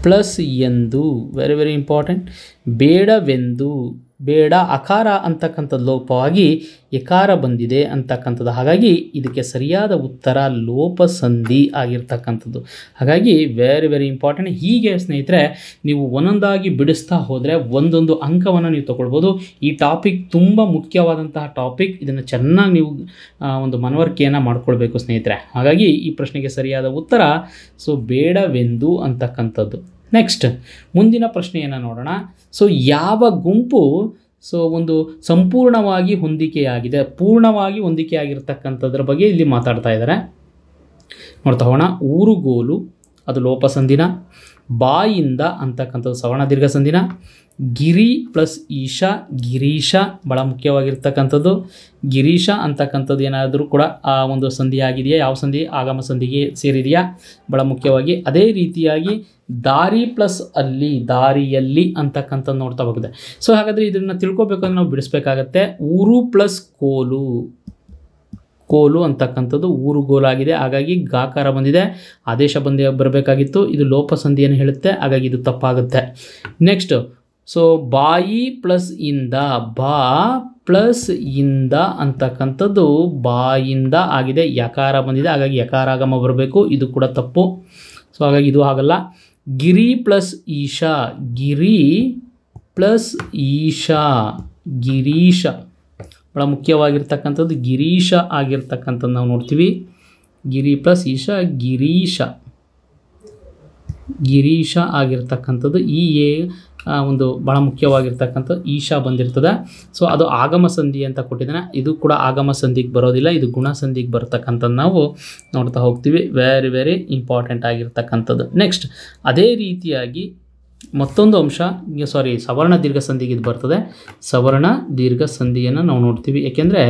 ಪ್ಲಸ್ ಎಂದು ವೆರಿ ವೆರಿ ಇಂಪಾರ್ಟೆಂಟ್ ಬೇಡವೆಂದು ಬೇಡ ಅಕಾರ ಅಂತಕ್ಕಂಥದ್ದು ಲೋಪವಾಗಿ ಎಕಾರ ಬಂದಿದೆ ಅಂತಕ್ಕಂಥದ್ದು ಹಾಗಾಗಿ ಇದಕ್ಕೆ ಸರಿಯಾದ ಉತ್ತರ ಲೋಪ ಸಂಧಿ ಆಗಿರ್ತಕ್ಕಂಥದ್ದು ಹಾಗಾಗಿ ವೆರಿ ವೆರಿ ಇಂಪಾರ್ಟೆಂಟ್ ಹೀಗೆ ಸ್ನೇಹಿತರೆ ನೀವು ಒಂದೊಂದಾಗಿ ಬಿಡಿಸ್ತಾ ಹೋದರೆ ಒಂದೊಂದು ಅಂಕವನ್ನು ನೀವು ತಗೊಳ್ಬೋದು ಈ ಟಾಪಿಕ್ ತುಂಬ ಮುಖ್ಯವಾದಂತಹ ಟಾಪಿಕ್ ಇದನ್ನು ಚೆನ್ನಾಗಿ ನೀವು ಒಂದು ಮನವರಿಕೆಯನ್ನು ಮಾಡಿಕೊಳ್ಬೇಕು ಸ್ನೇಹಿತರೆ ಹಾಗಾಗಿ ಈ ಪ್ರಶ್ನೆಗೆ ಸರಿಯಾದ ಉತ್ತರ ಸೊ ಬೇಡವೆಂದು ಅಂತಕ್ಕಂಥದ್ದು ನೆಕ್ಸ್ಟ್ ಮುಂದಿನ ಪ್ರಶ್ನೆಯನ್ನು ನೋಡೋಣ ಸೊ ಯಾವ ಗುಂಪು ಸೊ ಒಂದು ಸಂಪೂರ್ಣವಾಗಿ ಹೊಂದಿಕೆಯಾಗಿದೆ ಪೂರ್ಣವಾಗಿ ಹೊಂದಿಕೆಯಾಗಿರ್ತಕ್ಕಂಥದ್ರ ಬಗ್ಗೆ ಇಲ್ಲಿ ಮಾತಾಡ್ತಾ ಇದ್ದಾರೆ ನೋಡ್ತಾ ಹೋಗೋಣ ಊರುಗೋಲು ಅದು ಲೋಪಸಂದಿನ ಬಾಯಿಂದ ಅಂತಕ್ಕಂಥದ್ದು ಸವರ್ಣ ದೀರ್ಘ ಸಂದಿನ ಗಿರಿ ಪ್ಲಸ್ ಈಶಾ ಗಿರೀಶ ಭಾಳ ಮುಖ್ಯವಾಗಿರ್ತಕ್ಕಂಥದ್ದು ಗಿರೀಶ ಅಂತಕ್ಕಂಥದ್ದು ಏನಾದರೂ ಕೂಡ ಆ ಒಂದು ಸಂಧಿ ಆಗಿದೆಯಾ ಯಾವ ಸಂಧಿ ಆಗಮ ಸಂಧಿಗೆ ಸೇರಿದೆಯಾ ಭಾಳ ಮುಖ್ಯವಾಗಿ ಅದೇ ರೀತಿಯಾಗಿ ದಾರಿ ಪ್ಲಸ್ ಅಲ್ಲಿ ದಾರಿಯಲ್ಲಿ ಅಂತಕ್ಕಂಥದ್ದು ನೋಡ್ತಾ ಹೋಗುತ್ತೆ ಸೊ ಹಾಗಾದರೆ ಇದನ್ನು ತಿಳ್ಕೊಬೇಕಂದ್ರೆ ನಾವು ಬಿಡಿಸ್ಬೇಕಾಗತ್ತೆ ಊರು ಪ್ಲಸ್ ಕೋಲು ಕೋಲು ಅಂತಕ್ಕಂಥದ್ದು ಊರು ಗೋಲಾಗಿದೆ ಹಾಗಾಗಿ ಗಾಕಾರ ಬಂದಿದೆ ಆದೇಶ ಬಂದಿ ಬರಬೇಕಾಗಿತ್ತು ಇದು ಲೋಪ ಸಂಧಿಯನ್ನು ಹೇಳುತ್ತೆ ಹಾಗಾಗಿ ಇದು ತಪ್ಪಾಗುತ್ತೆ ನೆಕ್ಸ್ಟ್ ಸೊ ಬಾಯಿ ಪ್ಲಸ್ ಇಂದ ಬಾ ಪ್ಲಸ್ ಇಂದ ಅಂತಕ್ಕಂಥದ್ದು ಬಾಯಿಂದ ಆಗಿದೆ ಯಕಾರ ಬಂದಿದೆ ಹಾಗಾಗಿ ಯಕಾರಾಗಮ ಬರಬೇಕು ಇದು ಕೂಡ ತಪ್ಪು ಸೊ ಹಾಗಾಗಿ ಇದು ಆಗಲ್ಲ ಗಿರಿ ಪ್ಲಸ್ ಈಶಾ ಗಿರಿ ಪ್ಲಸ್ ಈಶಾ ಗಿರೀಶ ಭಾಳ ಮುಖ್ಯವಾಗಿರ್ತಕ್ಕಂಥದ್ದು ಗಿರೀಶ ಆಗಿರ್ತಕ್ಕಂಥದ್ದು ನಾವು ನೋಡ್ತೀವಿ ಗಿರಿ ಪ್ಲಸ್ ಈಶಾ ಗಿರೀಶ ಗಿರೀಶ ಆಗಿರ್ತಕ್ಕಂಥದ್ದು ಈ ಎ ಒಂದು ಭಾಳ ಮುಖ್ಯವಾಗಿರ್ತಕ್ಕಂಥ ಈಶಾ ಬಂದಿರ್ತದೆ ಸೊ ಅದು ಆಗಮ ಸಂಧಿ ಅಂತ ಕೊಟ್ಟಿದ್ದಾನೆ ಇದು ಕೂಡ ಆಗಮ ಸಂಧಿಗೆ ಬರೋದಿಲ್ಲ ಇದು ಗುಣ ಸಂಧಿಗೆ ಬರ್ತಕ್ಕಂಥದ್ದು ನಾವು ನೋಡ್ತಾ ಹೋಗ್ತೀವಿ ವೆರಿ ವೆರಿ ಇಂಪಾರ್ಟೆಂಟ್ ಆಗಿರ್ತಕ್ಕಂಥದ್ದು ನೆಕ್ಸ್ಟ್ ಅದೇ ರೀತಿಯಾಗಿ ಮತ್ತೊಂದು ಅಂಶ ಸಾರಿ ಸವರ್ಣ ದೀರ್ಘ ಸಂಧಿಗೆ ಇದು ಬರ್ತದೆ ಸವರ್ಣ ದೀರ್ಘ ಸಂಧಿಯನ್ನು ನಾವು ನೋಡ್ತೀವಿ ಏಕೆಂದರೆ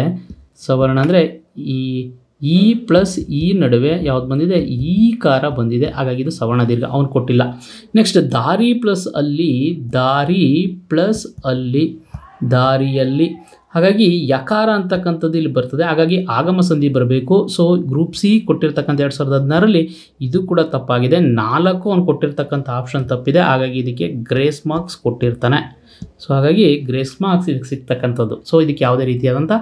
ಸವರ್ಣ ಅಂದರೆ ಈ ಇ ಪ್ಲಸ್ ಈ ನಡುವೆ ಯಾವ್ದು ಬಂದಿದೆ ಈ e ಕಾರ ಬಂದಿದೆ ಹಾಗಾಗಿ ಇದು ಸವರ್ಣ ದೀರ್ಘ ಅವ್ನು ಕೊಟ್ಟಿಲ್ಲ ನೆಕ್ಸ್ಟ್ ದಾರಿ ಪ್ಲಸ್ ಅಲ್ಲಿ ದಾರಿ ಪ್ಲಸ್ ಅಲ್ಲಿ ದಾರಿಯಲ್ಲಿ ಹಾಗಾಗಿ ಯಕಾರ ಅಂತಕ್ಕಂಥದ್ದು ಇಲ್ಲಿ ಬರ್ತದೆ ಹಾಗಾಗಿ ಆಗಮ ಸಂಧಿ ಬರಬೇಕು ಸೊ ಗ್ರೂಪ್ ಸಿ ಕೊಟ್ಟಿರ್ತಕ್ಕಂಥ ಎರಡು ಸಾವಿರದ ಹದಿನಾರಲ್ಲಿ ಇದು ಕೂಡ ತಪ್ಪಾಗಿದೆ ನಾಲ್ಕು ಅವ್ನು ಕೊಟ್ಟಿರ್ತಕ್ಕಂಥ ಆಪ್ಷನ್ ತಪ್ಪಿದೆ ಹಾಗಾಗಿ ಇದಕ್ಕೆ ಗ್ರೇಸ್ ಮಾರ್ಕ್ಸ್ ಕೊಟ್ಟಿರ್ತಾನೆ ಸೊ ಹಾಗಾಗಿ ಗ್ರೇಸ್ ಮಾರ್ಕ್ಸ್ ಇದಕ್ಕೆ ಸಿಗ್ತಕ್ಕಂಥದ್ದು ಸೊ ಇದಕ್ಕೆ ಯಾವುದೇ ರೀತಿಯಾದಂಥ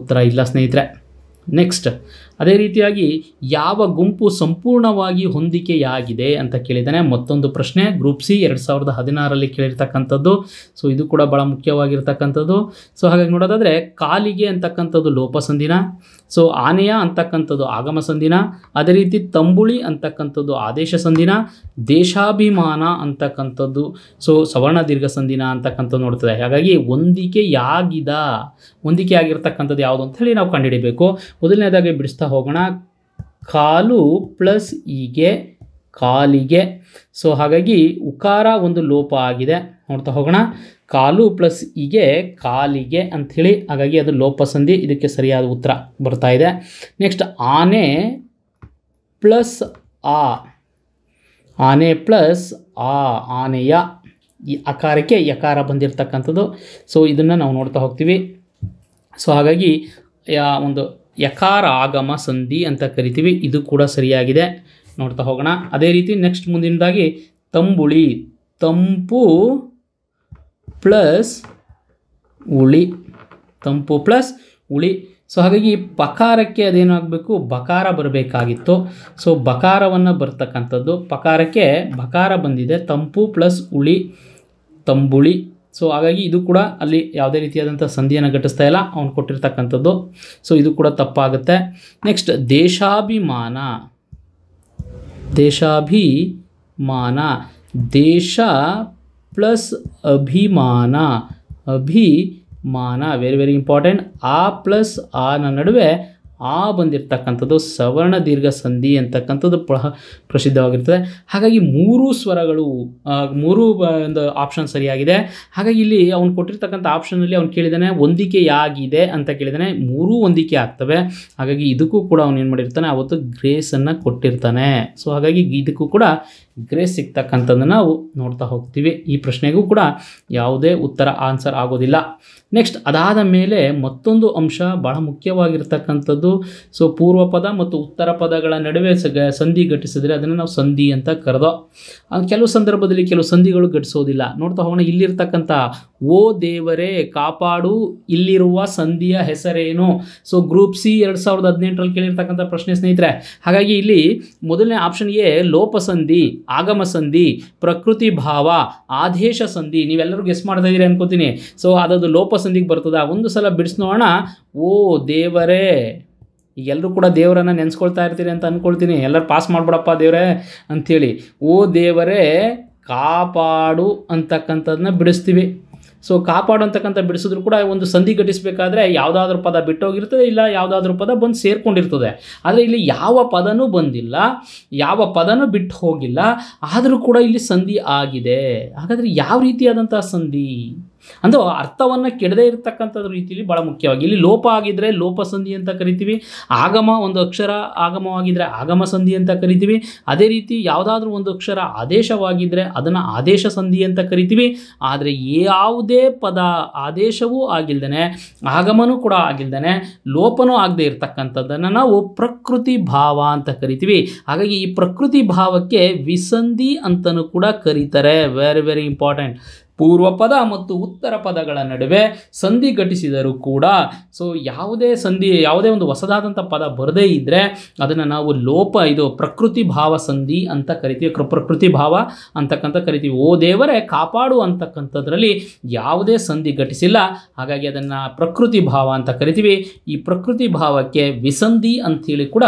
ಉತ್ತರ ಇಲ್ಲ ಸ್ನೇಹಿತರೆ ನೆಕ್ಸ್ಟ್ ಅದೇ ರೀತಿಯಾಗಿ ಯಾವ ಗುಂಪು ಸಂಪೂರ್ಣವಾಗಿ ಹೊಂದಿಕೆಯಾಗಿದೆ ಅಂತ ಕೇಳಿದ್ದಾನೆ ಮತ್ತೊಂದು ಪ್ರಶ್ನೆ ಗ್ರೂಪ್ ಸಿ ಎರಡು ಸಾವಿರದ ಹದಿನಾರಲ್ಲಿ ಕೇಳಿರ್ತಕ್ಕಂಥದ್ದು ಸೊ ಇದು ಕೂಡ ಭಾಳ ಮುಖ್ಯವಾಗಿರ್ತಕ್ಕಂಥದ್ದು ಸೊ ಹಾಗಾಗಿ ನೋಡೋದಾದರೆ ಕಾಲಿಗೆ ಅಂತಕ್ಕಂಥದ್ದು ಲೋಪಸಂದಿನ ಸೊ ಆನೆಯ ಅಂತಕ್ಕಂಥದ್ದು ಆಗಮ ಸಂಧಿನ ಅದೇ ರೀತಿ ತಂಬುಳಿ ಅಂತಕ್ಕಂಥದ್ದು ಆದೇಶ ಸಂಧಿನ ದೇಶಾಭಿಮಾನ ಅಂತಕ್ಕಂಥದ್ದು ಸೊ ಸವರ್ಣ ದೀರ್ಘ ಸಂಧಿನ ಅಂತಕ್ಕಂಥದ್ದು ನೋಡ್ತದೆ ಹಾಗಾಗಿ ಹೊಂದಿಕೆಯಾಗಿದ ಹೊಂದಿಕೆ ಆಗಿರ್ತಕ್ಕಂಥದ್ದು ಯಾವುದು ಅಂಥೇಳಿ ನಾವು ಕಂಡುಹಿಡಿಯಬೇಕು ಮೊದಲನೇದಾಗಿ ಬಿಡಿಸ್ತಾ ಹೋಗೋಣ ಕಾಲು ಪ್ಲಸ್ ಹೀಗೆ ಕಾಲಿಗೆ ಸೊ ಹಾಗಾಗಿ ಉಕಾರ ಒಂದು ಲೋಪ ಆಗಿದೆ ನೋಡ್ತಾ ಹೋಗೋಣ ಕಾಲು ಪ್ಲಸ್ ಹೀಗೆ ಕಾಲಿಗೆ ಅಂಥೇಳಿ ಹಾಗಾಗಿ ಅದು ಲೋಪ ಸಂಧಿ ಇದಕ್ಕೆ ಸರಿಯಾದ ಉತ್ತರ ಬರ್ತಾ ಇದೆ ನೆಕ್ಸ್ಟ್ ಆನೆ ಪ್ಲಸ್ ಆ ಆನೆ ಪ್ಲಸ್ ಆ ಆನೆಯ ಈ ಅಕಾರಕ್ಕೆ ಯಕಾರ ಬಂದಿರತಕ್ಕಂಥದ್ದು ಸೊ ಇದನ್ನು ನಾವು ನೋಡ್ತಾ ಹೋಗ್ತೀವಿ ಸೊ ಹಾಗಾಗಿ ಯಾ ಒಂದು ಯಕಾರ ಆಗಮ ಸಂಧಿ ಅಂತ ಕರಿತೀವಿ ಇದು ಕೂಡ ಸರಿಯಾಗಿದೆ ನೋಡ್ತಾ ಹೋಗೋಣ ಅದೇ ರೀತಿ ನೆಕ್ಸ್ಟ್ ಮುಂದಿನದಾಗಿ ತಂಬುಳಿ ತಂಪು ಪ್ಲಸ್ ಉಳಿ ತಂಪು ಪ್ಲಸ್ ಉಳಿ ಸೊ ಹಾಗಾಗಿ ಪಕಾರಕ್ಕೆ ಅದೇನಾಗಬೇಕು ಬಕಾರ ಬರಬೇಕಾಗಿತ್ತು ಸೊ ಬಕಾರವನ್ನು ಬರ್ತಕ್ಕಂಥದ್ದು ಪಕಾರಕ್ಕೆ ಬಕಾರ ಬಂದಿದೆ ತಂಪು ಪ್ಲಸ್ ಉಳಿ ತಂಬುಳಿ ಸೊ ಹಾಗಾಗಿ ಇದು ಕೂಡ ಅಲ್ಲಿ ಯಾವುದೇ ರೀತಿಯಾದಂಥ ಸಂಧಿಯನ್ನು ಘಟಿಸ್ತಾ ಇಲ್ಲ ಅವ್ನು ಕೊಟ್ಟಿರ್ತಕ್ಕಂಥದ್ದು ಸೊ ಇದು ಕೂಡ ತಪ್ಪಾಗುತ್ತೆ ನೆಕ್ಸ್ಟ್ ದೇಶಾಭಿಮಾನ ದೇಶಾಭಿಮಾನ ದೇಶ ಪ್ಲಸ್ ಅಭಿಮಾನ ಅಭಿಮಾನ ವೆರಿ ವೆರಿ ಇಂಪಾರ್ಟೆಂಟ್ ಆ ಪ್ಲಸ್ ಆನ ನಡುವೆ ಆ ಬಂದಿರತಕ್ಕಂಥದ್ದು ಸವರ್ಣ ದೀರ್ಘ ಸಂಧಿ ಅಂತಕ್ಕಂಥದ್ದು ಪ್ರಸಿದ್ಧವಾಗಿರುತ್ತದೆ ಪ್ರಸಿದ್ಧವಾಗಿರ್ತದೆ ಹಾಗಾಗಿ ಮೂರು ಸ್ವರಗಳು ಮೂರು ಒಂದು ಆಪ್ಷನ್ ಸರಿಯಾಗಿದೆ ಹಾಗಾಗಿ ಇಲ್ಲಿ ಅವ್ನು ಕೊಟ್ಟಿರ್ತಕ್ಕಂಥ ಆಪ್ಷನಲ್ಲಿ ಅವ್ನು ಕೇಳಿದಾನೆ ಆಗಿದೆ ಅಂತ ಕೇಳಿದಾನೆ ಮೂರೂ ಹೊಂದಿಕೆ ಆಗ್ತವೆ ಹಾಗಾಗಿ ಇದಕ್ಕೂ ಕೂಡ ಅವನು ಏನು ಮಾಡಿರ್ತಾನೆ ಅವತ್ತು ಗ್ರೇಸನ್ನು ಕೊಟ್ಟಿರ್ತಾನೆ ಸೊ ಹಾಗಾಗಿ ಇದಕ್ಕೂ ಕೂಡ ಗ್ರೇಸ್ ಸಿಗ್ತಕ್ಕಂಥದ್ದು ನಾವು ನೋಡ್ತಾ ಹೋಗ್ತೀವಿ ಈ ಪ್ರಶ್ನೆಗೂ ಕೂಡ ಯಾವುದೇ ಉತ್ತರ ಆನ್ಸರ್ ಆಗೋದಿಲ್ಲ ನೆಕ್ಸ್ಟ್ ಅದಾದ ಮೇಲೆ ಮತ್ತೊಂದು ಅಂಶ ಬಹಳ ಮುಖ್ಯವಾಗಿರ್ತಕ್ಕಂಥದ್ದು ಸೊ ಪೂರ್ವ ಪದ ಮತ್ತು ಉತ್ತರ ಪದಗಳ ನಡುವೆ ಸಂಧಿ ಘಟಿಸಿದರೆ ಅದನ್ನು ನಾವು ಸಂಧಿ ಅಂತ ಕರೆದೋ ಕೆಲವು ಸಂದರ್ಭದಲ್ಲಿ ಕೆಲವು ಸಂಧಿಗಳು ಘಟಿಸೋದಿಲ್ಲ ನೋಡ್ತಾ ಹೋಗೋಣ ಇಲ್ಲಿರ್ತಕ್ಕಂಥ ಓ ದೇವರೇ ಕಾಪಾಡು ಇಲ್ಲಿರುವ ಸಂಧಿಯ ಹೆಸರೇನು ಸೊ ಗ್ರೂಪ್ ಸಿ ಎರಡು ಸಾವಿರದ ಹದಿನೆಂಟರಲ್ಲಿ ಕೇಳಿರ್ತಕ್ಕಂಥ ಪ್ರಶ್ನೆ ಸ್ನೇಹಿತರೆ ಹಾಗಾಗಿ ಇಲ್ಲಿ ಮೊದಲನೇ ಆಪ್ಷನ್ ಎ ಲೋಪಸಂಧಿ ಆಗಮ ಸಂಧಿ ಪ್ರಕೃತಿ ಭಾವ ಆದೇಶ ಸಂಧಿ ನೀವೆಲ್ಲರೂ ಗೆಸ್ ಮಾಡ್ತಾ ಇದ್ದೀರಿ ಅನ್ಕೋತೀನಿ ಸೊ ಅದದು ಲೋಪ ಸಂಧಿಗೆ ಬರ್ತದ ಒಂದು ಸಲ ಬಿಡಿಸ್ ನೋಡೋಣ ಓ ದೇವರೇ ಎಲ್ಲರೂ ಕೂಡ ದೇವರನ್ನು ನೆನೆಸ್ಕೊಳ್ತಾ ಇರ್ತೀರಿ ಅಂತ ಅಂದ್ಕೊಳ್ತೀನಿ ಎಲ್ಲರೂ ಪಾಸ್ ಮಾಡ್ಬಿಡಪ್ಪ ದೇವರೇ ಅಂಥೇಳಿ ಓ ದೇವರೇ ಕಾಪಾಡು ಅಂತಕ್ಕಂಥದನ್ನ ಬಿಡಿಸ್ತೀವಿ ಸೊ ಕಾಪಾಡೋಂತಕ್ಕಂಥ ಬಿಡಿಸಿದ್ರು ಕೂಡ ಒಂದು ಸಂಧಿ ಘಟಿಸಬೇಕಾದ್ರೆ ಯಾವುದಾದ್ರೂ ಪದ ಬಿಟ್ಟೋಗಿರ್ತದೆ ಇಲ್ಲ ಯಾವುದಾದ್ರೂ ಪದ ಬಂದು ಸೇರಿಕೊಂಡಿರ್ತದೆ ಆದರೆ ಇಲ್ಲಿ ಯಾವ ಪದನೂ ಬಂದಿಲ್ಲ ಯಾವ ಪದನೂ ಬಿಟ್ಟು ಹೋಗಿಲ್ಲ ಆದರೂ ಕೂಡ ಇಲ್ಲಿ ಸಂಧಿ ಆಗಿದೆ ಹಾಗಾದರೆ ಯಾವ ರೀತಿಯಾದಂಥ ಸಂಧಿ ಅಂದರೆ ಅರ್ಥವನ್ನು ಕೆಡದೇ ಇರತಕ್ಕಂಥದ್ದು ರೀತಿಯಲ್ಲಿ ಭಾಳ ಮುಖ್ಯವಾಗಿ ಇಲ್ಲಿ ಲೋಪ ಆಗಿದ್ದರೆ ಲೋಪ ಸಂಧಿ ಅಂತ ಕರಿತೀವಿ ಆಗಮ ಒಂದು ಅಕ್ಷರ ಆಗಮವಾಗಿದ್ದರೆ ಆಗಮ ಸಂಧಿ ಅಂತ ಕರಿತೀವಿ ಅದೇ ರೀತಿ ಯಾವುದಾದ್ರೂ ಒಂದು ಅಕ್ಷರ ಆದೇಶವಾಗಿದ್ದರೆ ಅದನ್ನು ಆದೇಶ ಸಂಧಿ ಅಂತ ಕರಿತೀವಿ ಆದರೆ ಯಾವುದೇ ಪದ ಆದೇಶವೂ ಆಗಿಲ್ದೇನೆ ಆಗಮನೂ ಕೂಡ ಆಗಿಲ್ದೇನೆ ಲೋಪನೂ ಆಗದೆ ಇರತಕ್ಕಂಥದ್ದನ್ನು ನಾವು ಪ್ರಕೃತಿ ಭಾವ ಅಂತ ಕರಿತೀವಿ ಹಾಗಾಗಿ ಈ ಪ್ರಕೃತಿ ಭಾವಕ್ಕೆ ವಿಸಂಧಿ ಅಂತಲೂ ಕೂಡ ಕರೀತಾರೆ ವೆರಿ ವೆರಿ ಇಂಪಾರ್ಟೆಂಟ್ ಪೂರ್ವಪದ ಮತ್ತು ಉತ್ತರ ಪದಗಳ ನಡುವೆ ಸಂಧಿ ಘಟಿಸಿದರೂ ಕೂಡ ಸೊ ಯಾವುದೇ ಸಂಧಿ ಯಾವುದೇ ಒಂದು ಹೊಸದಾದಂಥ ಪದ ಬರದೇ ಇದ್ದರೆ ಅದನ್ನು ನಾವು ಲೋಪ ಇದು ಪ್ರಕೃತಿ ಭಾವ ಸಂಧಿ ಅಂತ ಕರಿತೀವಿ ಪ್ರಕೃತಿ ಭಾವ ಅಂತಕ್ಕಂಥ ಕರಿತೀವಿ ಓ ದೇವರೇ ಕಾಪಾಡು ಅಂತಕ್ಕಂಥದ್ರಲ್ಲಿ ಯಾವುದೇ ಸಂಧಿ ಘಟಿಸಿಲ್ಲ ಹಾಗಾಗಿ ಅದನ್ನು ಪ್ರಕೃತಿ ಭಾವ ಅಂತ ಕರಿತೀವಿ ಈ ಪ್ರಕೃತಿ ಭಾವಕ್ಕೆ ವಿಸಂಧಿ ಅಂಥೇಳಿ ಕೂಡ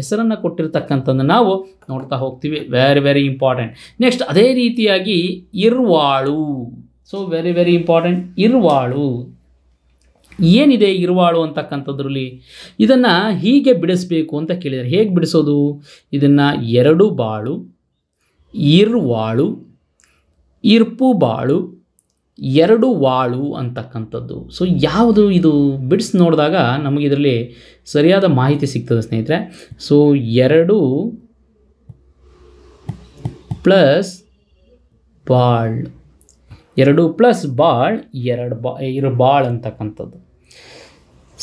ಹೆಸರನ್ನು ಕೊಟ್ಟಿರ್ತಕ್ಕಂಥದ್ದು ನಾವು ನೋಡ್ತಾ ಹೋಗ್ತೀವಿ ವೆರಿ ವೆರಿ ಇಂಪಾರ್ಟೆಂಟ್ ನೆಕ್ಸ್ಟ್ ಅದೇ ರೀತಿಯಾಗಿ ಇರ್ವಾಳು ಸೊ ವೆರಿ ವೆರಿ ಇಂಪಾರ್ಟೆಂಟ್ ಇರ್ವಾಳು ಏನಿದೆ ಇರುವಾಳು ಅಂತಕ್ಕಂಥದ್ರಲ್ಲಿ ಇದನ್ನು ಹೀಗೆ ಬಿಡಿಸಬೇಕು ಅಂತ ಕೇಳಿದರೆ ಹೇಗೆ ಬಿಡಿಸೋದು ಇದನ್ನು ಎರಡು ಬಾಳು ಇರ್ವಾಳು ಇರ್ಪು ಬಾಳು ಎರಡು ವಾಳು ಅಂತಕ್ಕಂಥದ್ದು ಸೊ ಯಾವುದು ಇದು ಬಿಡಿಸಿ ನೋಡಿದಾಗ ನಮಗೆ ಇದರಲ್ಲಿ ಸರಿಯಾದ ಮಾಹಿತಿ ಸಿಗ್ತದೆ ಸ್ನೇಹಿತರೆ ಸೊ ಎರಡು ಪ್ಲಸ್ ಬಾಳ್ ಎರಡು ಪ್ಲಸ್ ಬಾಳ್ ಎರಡು ಬಾ ಇರೋ ಬಾಳ್ ಅಂತಕ್ಕಂಥದ್ದು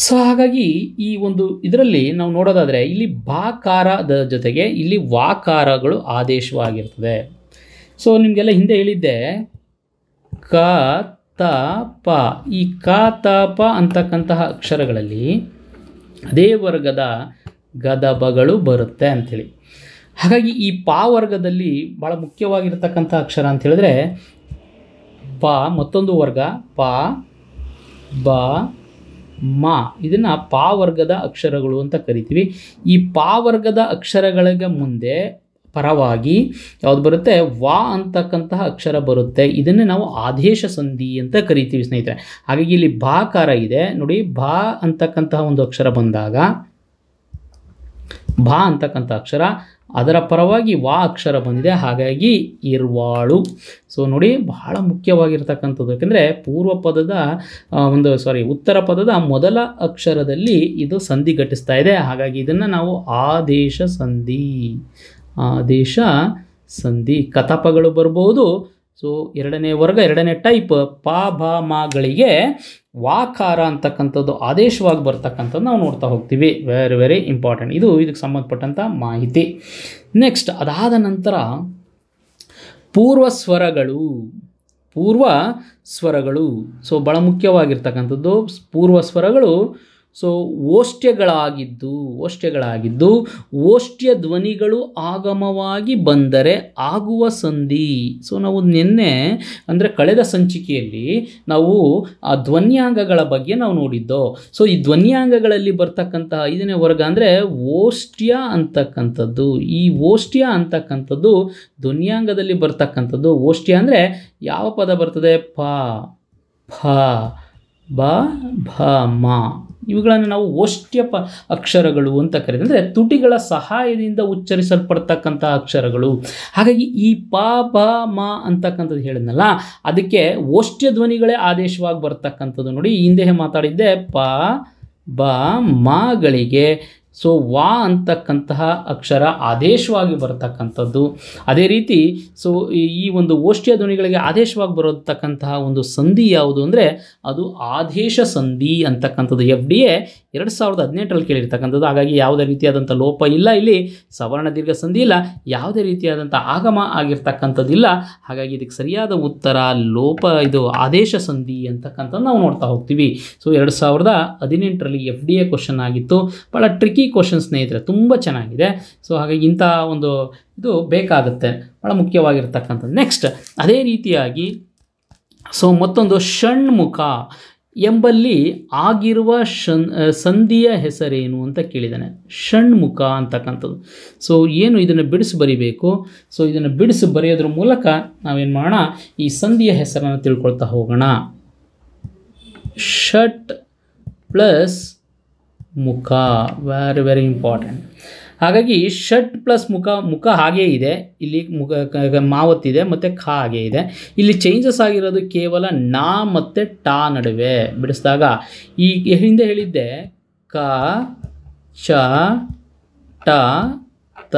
ಸೊ ಹಾಗಾಗಿ ಈ ಒಂದು ಇದರಲ್ಲಿ ನಾವು ನೋಡೋದಾದರೆ ಇಲ್ಲಿ ಬಾಕಾರದ ಜೊತೆಗೆ ಇಲ್ಲಿ ವಾಕಾರಗಳು ಆದೇಶವಾಗಿರ್ತದೆ ಸೊ ನಿಮಗೆಲ್ಲ ಹಿಂದೆ ಹೇಳಿದ್ದೆ ಕ ತ ಪ ಈ ಕ ತ ಪ ಅಂತಕ್ಕಂತಹ ಅಕ್ಷರಗಳಲ್ಲಿ ಅದೇ ವರ್ಗದ ಗದಬಗಳು ಬರುತ್ತೆ ಅಂಥೇಳಿ ಹಾಗಾಗಿ ಈ ಪಾ ವರ್ಗದಲ್ಲಿ ಭಾಳ ಮುಖ್ಯವಾಗಿರತಕ್ಕಂಥ ಅಕ್ಷರ ಅಂತ ಹೇಳಿದ್ರೆ ಪ ಮತ್ತೊಂದು ವರ್ಗ ಪ ಬ ಮ ಇದನ್ನು ಪ ವರ್ಗದ ಅಕ್ಷರಗಳು ಅಂತ ಕರಿತೀವಿ ಈ ಪ ವರ್ಗದ ಅಕ್ಷರಗಳಿಗೆ ಮುಂದೆ ಪರವಾಗಿ ಯಾವುದು ಬರುತ್ತೆ ವಾ ಅಂತಕ್ಕಂತಹ ಅಕ್ಷರ ಬರುತ್ತೆ ಇದನ್ನೇ ನಾವು ಆದೇಶ ಸಂಧಿ ಅಂತ ಕರಿತೀವಿ ಸ್ನೇಹಿತರೆ ಹಾಗಾಗಿ ಇಲ್ಲಿ ಭಾಕಾರ ಇದೆ ನೋಡಿ ಬಾ ಅಂತಕ್ಕಂತಹ ಒಂದು ಅಕ್ಷರ ಬಂದಾಗ ಬಾ ಅಂತಕ್ಕಂಥ ಅಕ್ಷರ ಅದರ ಪರವಾಗಿ ವಾ ಅಕ್ಷರ ಬಂದಿದೆ ಹಾಗಾಗಿ ಇರ್ವಾಳು ಸೊ ನೋಡಿ ಬಹಳ ಮುಖ್ಯವಾಗಿರ್ತಕ್ಕಂಥದ್ದು ಯಾಕೆಂದರೆ ಪೂರ್ವ ಪದದ ಒಂದು ಸಾರಿ ಉತ್ತರ ಪದದ ಮೊದಲ ಅಕ್ಷರದಲ್ಲಿ ಇದು ಸಂಧಿ ಘಟಿಸ್ತಾ ಇದೆ ಹಾಗಾಗಿ ಇದನ್ನು ನಾವು ಆದೇಶ ಸಂಧಿ ಆದೇಶ ಸಂಧಿ ಕಥಪಗಳು ಬರ್ಬೋದು ಸೊ ಎರಡನೇ ವರ್ಗ ಎರಡನೇ ಟೈಪ್ ಪ ವಾಕಾರ ಅಂತಕ್ಕಂಥದ್ದು ಆದೇಶವಾಗಿ ಬರ್ತಕ್ಕಂಥದ್ದು ನಾವು ನೋಡ್ತಾ ಹೋಗ್ತೀವಿ ವೆರಿ ವೆರಿ ಇಂಪಾರ್ಟೆಂಟ್ ಇದು ಇದಕ್ಕೆ ಸಂಬಂಧಪಟ್ಟಂಥ ಮಾಹಿತಿ ನೆಕ್ಸ್ಟ್ ಅದಾದ ನಂತರ ಪೂರ್ವ ಸ್ವರಗಳು ಪೂರ್ವ ಸ್ವರಗಳು ಸೊ ಭಾಳ ಮುಖ್ಯವಾಗಿರ್ತಕ್ಕಂಥದ್ದು ಪೂರ್ವ ಸ್ವರಗಳು ಸೊ ಓಷ್ಟ್ಯಗಳಾಗಿದ್ದು ಓಷ್ಟ್ಯಗಳಾಗಿದ್ದು ಓಷ್ಟ್ಯ ಧ್ವನಿಗಳು ಆಗಮವಾಗಿ ಬಂದರೆ ಆಗುವ ಸಂಧಿ ಸೊ ನಾವು ನಿನ್ನೆ ಅಂದರೆ ಕಳೆದ ಸಂಚಿಕೆಯಲ್ಲಿ ನಾವು ಆ ಧ್ವನ್ಯಾಂಗಗಳ ಬಗ್ಗೆ ನಾವು ನೋಡಿದ್ದು ಸೊ ಈ ಧ್ವನ್ಯಾಂಗಗಳಲ್ಲಿ ಬರ್ತಕ್ಕಂತಹ ಐದನೇ ವರ್ಗ ಅಂದರೆ ಓಷ್ಟ್ಯ ಅಂತಕ್ಕಂಥದ್ದು ಈ ಓಷ್ಟ್ಯ ಅಂತಕ್ಕಂಥದ್ದು ಧ್ವನ್ಯಾಂಗದಲ್ಲಿ ಬರ್ತಕ್ಕಂಥದ್ದು ಓಷ್ಟ್ಯ ಅಂದರೆ ಯಾವ ಪದ ಬರ್ತದೆ ಪ ಫ ಬ ಭ ಮ ಇವುಗಳನ್ನು ನಾವು ಓಷ್ಟ್ಯ ಪ ಅಕ್ಷರಗಳು ಅಂತ ಕರೀತೀವಿ ಅಂದರೆ ತುಟಿಗಳ ಸಹಾಯದಿಂದ ಉಚ್ಚರಿಸಲ್ಪಡ್ತಕ್ಕಂಥ ಅಕ್ಷರಗಳು ಹಾಗಾಗಿ ಈ ಪ ಭ ಮ ಅಂತಕ್ಕಂಥದ್ದು ಹೇಳಿದ್ನಲ್ಲ ಅದಕ್ಕೆ ಓಷ್ಟ್ಯ ಧ್ವನಿಗಳೇ ಆದೇಶವಾಗಿ ಬರ್ತಕ್ಕಂಥದ್ದು ನೋಡಿ ಹಿಂದೆ ಮಾತಾಡಿದ್ದೆ ಪ ಬ ಮಗಳಿಗೆ ಸೊ ವಾ ಅಂತಕ್ಕಂತಹ ಅಕ್ಷರ ಆದೇಶವಾಗಿ ಬರತಕ್ಕಂಥದ್ದು ಅದೇ ರೀತಿ ಸೊ ಈ ಒಂದು ಓಷ್ಠ್ಯ ಧ್ವನಿಗಳಿಗೆ ಆದೇಶವಾಗಿ ಬರತಕ್ಕಂತಹ ಒಂದು ಸಂಧಿ ಯಾವುದು ಅಂದರೆ ಅದು ಆದೇಶ ಸಂಧಿ ಅಂತಕ್ಕಂಥದ್ದು ಎಫ್ ಡಿ ಎ ಎರಡು ಸಾವಿರದ ಹದಿನೆಂಟರಲ್ಲಿ ಕೇಳಿರ್ತಕ್ಕಂಥದ್ದು ಹಾಗಾಗಿ ಯಾವುದೇ ರೀತಿಯಾದಂಥ ಲೋಪ ಇಲ್ಲ ಇಲ್ಲಿ ಸವರ್ಣ ದೀರ್ಘ ಸಂಧಿ ಇಲ್ಲ ಯಾವುದೇ ರೀತಿಯಾದಂಥ ಆಗಮ ಆಗಿರ್ತಕ್ಕಂಥದ್ದಿಲ್ಲ ಹಾಗಾಗಿ ಇದಕ್ಕೆ ಸರಿಯಾದ ಉತ್ತರ ಲೋಪ ಇದು ಆದೇಶ ಸಂಧಿ ಅಂತಕ್ಕಂಥದ್ದು ನಾವು ನೋಡ್ತಾ ಹೋಗ್ತೀವಿ ಸೊ ಎರಡು ಸಾವಿರದ ಹದಿನೆಂಟರಲ್ಲಿ ಎಫ್ ಡಿ ಎ ಕ್ವಶನ್ ಆಗಿತ್ತು ಭಾಳ ಟ್ರಿಕಿ ಕ್ವಶನ್ ಸ್ನೇಹಿತರೆ ತುಂಬ ಚೆನ್ನಾಗಿದೆ ಸೊ ಹಾಗಾಗಿ ಇಂಥ ಒಂದು ಇದು ಬೇಕಾಗುತ್ತೆ ಭಾಳ ಮುಖ್ಯವಾಗಿರ್ತಕ್ಕಂಥದ್ದು ನೆಕ್ಸ್ಟ್ ಅದೇ ರೀತಿಯಾಗಿ ಸೊ ಮತ್ತೊಂದು ಷಣ್ಮುಖ ಎಂಬಲ್ಲಿ ಆಗಿರುವ ಸಂಧಿಯ ಹೆಸರೇನು ಅಂತ ಕೇಳಿದ್ದಾನೆ ಷಣ್ಮುಖ ಅಂತಕ್ಕಂಥದ್ದು ಸೊ ಏನು ಇದನ್ನು ಬಿಡಿಸಿ ಬರಿಬೇಕು ಸೊ ಇದನ್ನು ಬಿಡಿಸಿ ಬರೆಯೋದ್ರ ಮೂಲಕ ನಾವೇನು ಮಾಡೋಣ ಈ ಸಂಧಿಯ ಹೆಸರನ್ನು ತಿಳ್ಕೊಳ್ತಾ ಹೋಗೋಣ ಷಟ್ ಪ್ಲಸ್ ಮುಖ ವೆರಿ ವೆರಿ ಇಂಪಾರ್ಟೆಂಟ್ ಹಾಗಾಗಿ ಷಟ್ ಪ್ಲಸ್ ಮುಖ ಮುಖ ಹಾಗೇ ಇದೆ ಇಲ್ಲಿ ಮುಖ ಮಾವತ್ತಿದೆ ಮತ್ತು ಖ ಹಾಗೆ ಇದೆ ಇಲ್ಲಿ ಚೇಂಜಸ್ ಆಗಿರೋದು ಕೇವಲ ನಾ ಮತ್ತು ಟ ನಡುವೆ ಬಿಡಿಸಿದಾಗ ಈ ಹಿಂದೆ ಹೇಳಿದ್ದೆ ಕ ಚ ಟ ತ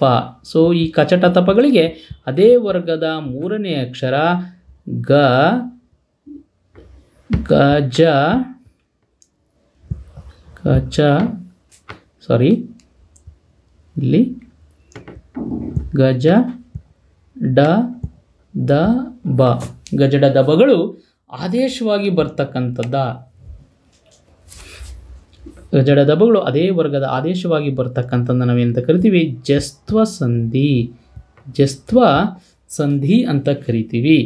ಪ ಸೊ ಈ ಕಚಟ ತಪಗಳಿಗೆ ಅದೇ ವರ್ಗದ ಮೂರನೇ ಅಕ್ಷರ ಗ ಗ ಜ ಗಜ ಸಾರಿ ಇಲ್ಲಿ ಗಜ ಡ ದ ಬ ಗಜಡ ದಬಗಳು ಆದೇಶವಾಗಿ ಬರ್ತಕ್ಕಂಥದ್ದ ಗಜಡ ದಬಗಳು ಅದೇ ವರ್ಗದ ಆದೇಶವಾಗಿ ಬರ್ತಕ್ಕಂಥದ್ದು ನಾವೇನಂತ ಕರಿತೀವಿ ಜಸ್ತ್ವ ಸಂಧಿ ಜಸ್ತ್ವ ಸಂಧಿ ಅಂತ ಕರಿತೀವಿ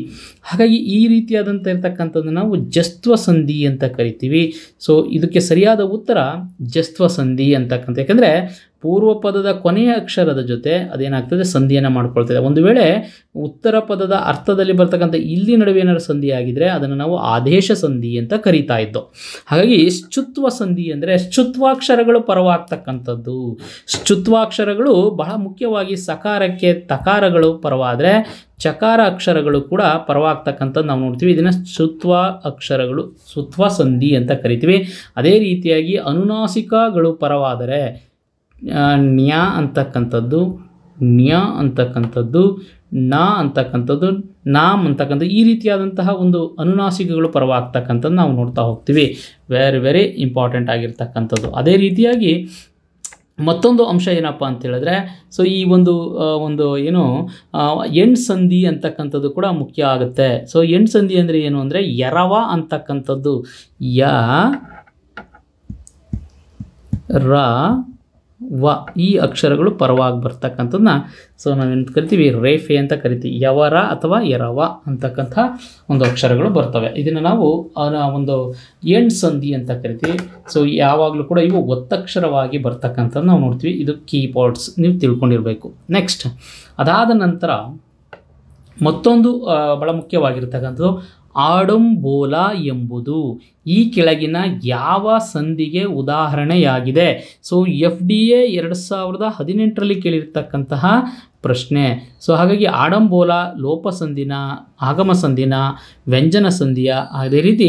ಹಾಗಾಗಿ ಈ ರೀತಿಯಾದಂಥ ಇರತಕ್ಕಂಥದ್ದು ನಾವು ಜಸ್ತ್ವ ಸಂಧಿ ಅಂತ ಕರಿತೀವಿ ಸೊ ಇದಕ್ಕೆ ಸರಿಯಾದ ಉತ್ತರ ಜಸ್ತ್ವ ಸಂಧಿ ಅಂತಕ್ಕಂಥ ಯಾಕಂದರೆ ಪೂರ್ವ ಪದದ ಕೊನೆಯ ಅಕ್ಷರದ ಜೊತೆ ಅದೇನಾಗ್ತದೆ ಸಂಧಿಯನ್ನು ಮಾಡ್ಕೊಳ್ತದೆ ಒಂದು ವೇಳೆ ಉತ್ತರ ಪದದ ಅರ್ಥದಲ್ಲಿ ಬರ್ತಕ್ಕಂಥ ಇಲ್ಲಿ ನಡುವೆ ಏನಾದ್ರು ಸಂಧಿ ಆಗಿದ್ರೆ ಅದನ್ನು ನಾವು ಆದೇಶ ಸಂಧಿ ಅಂತ ಕರಿತಾ ಇದ್ದೋ ಹಾಗಾಗಿ ಶುತ್ವ ಸಂಧಿ ಅಂದರೆ ಶುತ್ವಾಕ್ಷರಗಳು ಪರವಾಗ್ತಕ್ಕಂಥದ್ದು ಶುತ್ವಾಕ್ಷರಗಳು ಬಹಳ ಮುಖ್ಯವಾಗಿ ಸಕಾರಕ್ಕೆ ತಕಾರಗಳು ಪರವಾದರೆ ಚಕಾರ ಅಕ್ಷರಗಳು ಕೂಡ ಪರವಾಗ್ತಕ್ಕಂಥದ್ದು ನಾವು ನೋಡ್ತೀವಿ ಇದನ್ನು ಸುತ್ವ ಅಕ್ಷರಗಳು ಸುತ್ವ ಸಂಧಿ ಅಂತ ಕರಿತೀವಿ ಅದೇ ರೀತಿಯಾಗಿ ಅನುನಾಸಿಕಗಳು ಪರವಾದರೆ ನ್ಯಾ ಅಂತಕ್ಕಂಥದ್ದು ನ್ಯ ಅಂತಕ್ಕಂಥದ್ದು ನ ಅಂತಕ್ಕಂಥದ್ದು ನಾಮ್ ಅಂತಕ್ಕಂಥದ್ದು ಈ ರೀತಿಯಾದಂತಹ ಒಂದು ಅನುನಾಸಿಕಗಳು ಪರವಾಗ್ತಕ್ಕಂಥದ್ದು ನಾವು ನೋಡ್ತಾ ಹೋಗ್ತೀವಿ ವೆರಿ ವೆರಿ ಇಂಪಾರ್ಟೆಂಟ್ ಆಗಿರ್ತಕ್ಕಂಥದ್ದು ಅದೇ ರೀತಿಯಾಗಿ ಮತ್ತೊಂದು ಅಂಶ ಏನಪ್ಪ ಅಂತ ಹೇಳಿದ್ರೆ ಸೊ ಈ ಒಂದು ಒಂದು ಏನು ಎಂಡ್ ಸಂಧಿ ಅಂತಕ್ಕಂಥದ್ದು ಕೂಡ ಮುಖ್ಯ ಆಗುತ್ತೆ ಸೊ ಎಂಡ್ ಸಂಧಿ ಅಂದರೆ ಏನು ಅಂದರೆ ಎರವ ಅಂತಕ್ಕಂಥದ್ದು ಯ ರ ವ ಈ ಅಕ್ಷರಗಳು ಪರವಾಗಿ ಬರ್ತಕ್ಕಂಥದ್ದನ್ನ ಸೊ ನಾವೇನು ಕರಿತೀವಿ ರೇಫೆ ಅಂತ ಕರಿತೀವಿ ಯವರ ಅಥವಾ ಎರವ ಅಂತಕ್ಕಂಥ ಒಂದು ಅಕ್ಷರಗಳು ಬರ್ತವೆ ಇದನ್ನು ನಾವು ಒಂದು ಏಣ್ ಸಂಧಿ ಅಂತ ಕರಿತೀವಿ ಸೊ ಯಾವಾಗಲೂ ಕೂಡ ಇವು ಒತ್ತಕ್ಷರವಾಗಿ ಬರ್ತಕ್ಕಂಥದ್ದು ನಾವು ನೋಡ್ತೀವಿ ಇದು ಕೀಬೋರ್ಡ್ಸ್ ನೀವು ತಿಳ್ಕೊಂಡಿರಬೇಕು ನೆಕ್ಸ್ಟ್ ಅದಾದ ನಂತರ ಮತ್ತೊಂದು ಭಾಳ ಮುಖ್ಯವಾಗಿರ್ತಕ್ಕಂಥದ್ದು ಆಡಂಬೋಲ ಎಂಬುದು ಈ ಕೆಳಗಿನ ಯಾವ ಸಂಧಿಗೆ ಉದಾಹರಣೆಯಾಗಿದೆ ಸೊ ಎಫ್ ಡಿ ಎ ಎರಡು ಸಾವಿರದ ಹದಿನೆಂಟರಲ್ಲಿ ಕೇಳಿರ್ತಕ್ಕಂತಹ ಪ್ರಶ್ನೆ ಸೊ ಹಾಗಾಗಿ ಆಡಂಬೋಲ ಲೋಪ ಸಂಧಿನ ಆಗಮ ಸಂಧಿನ ವ್ಯಂಜನ ಸಂಧಿಯ ಅದೇ ರೀತಿ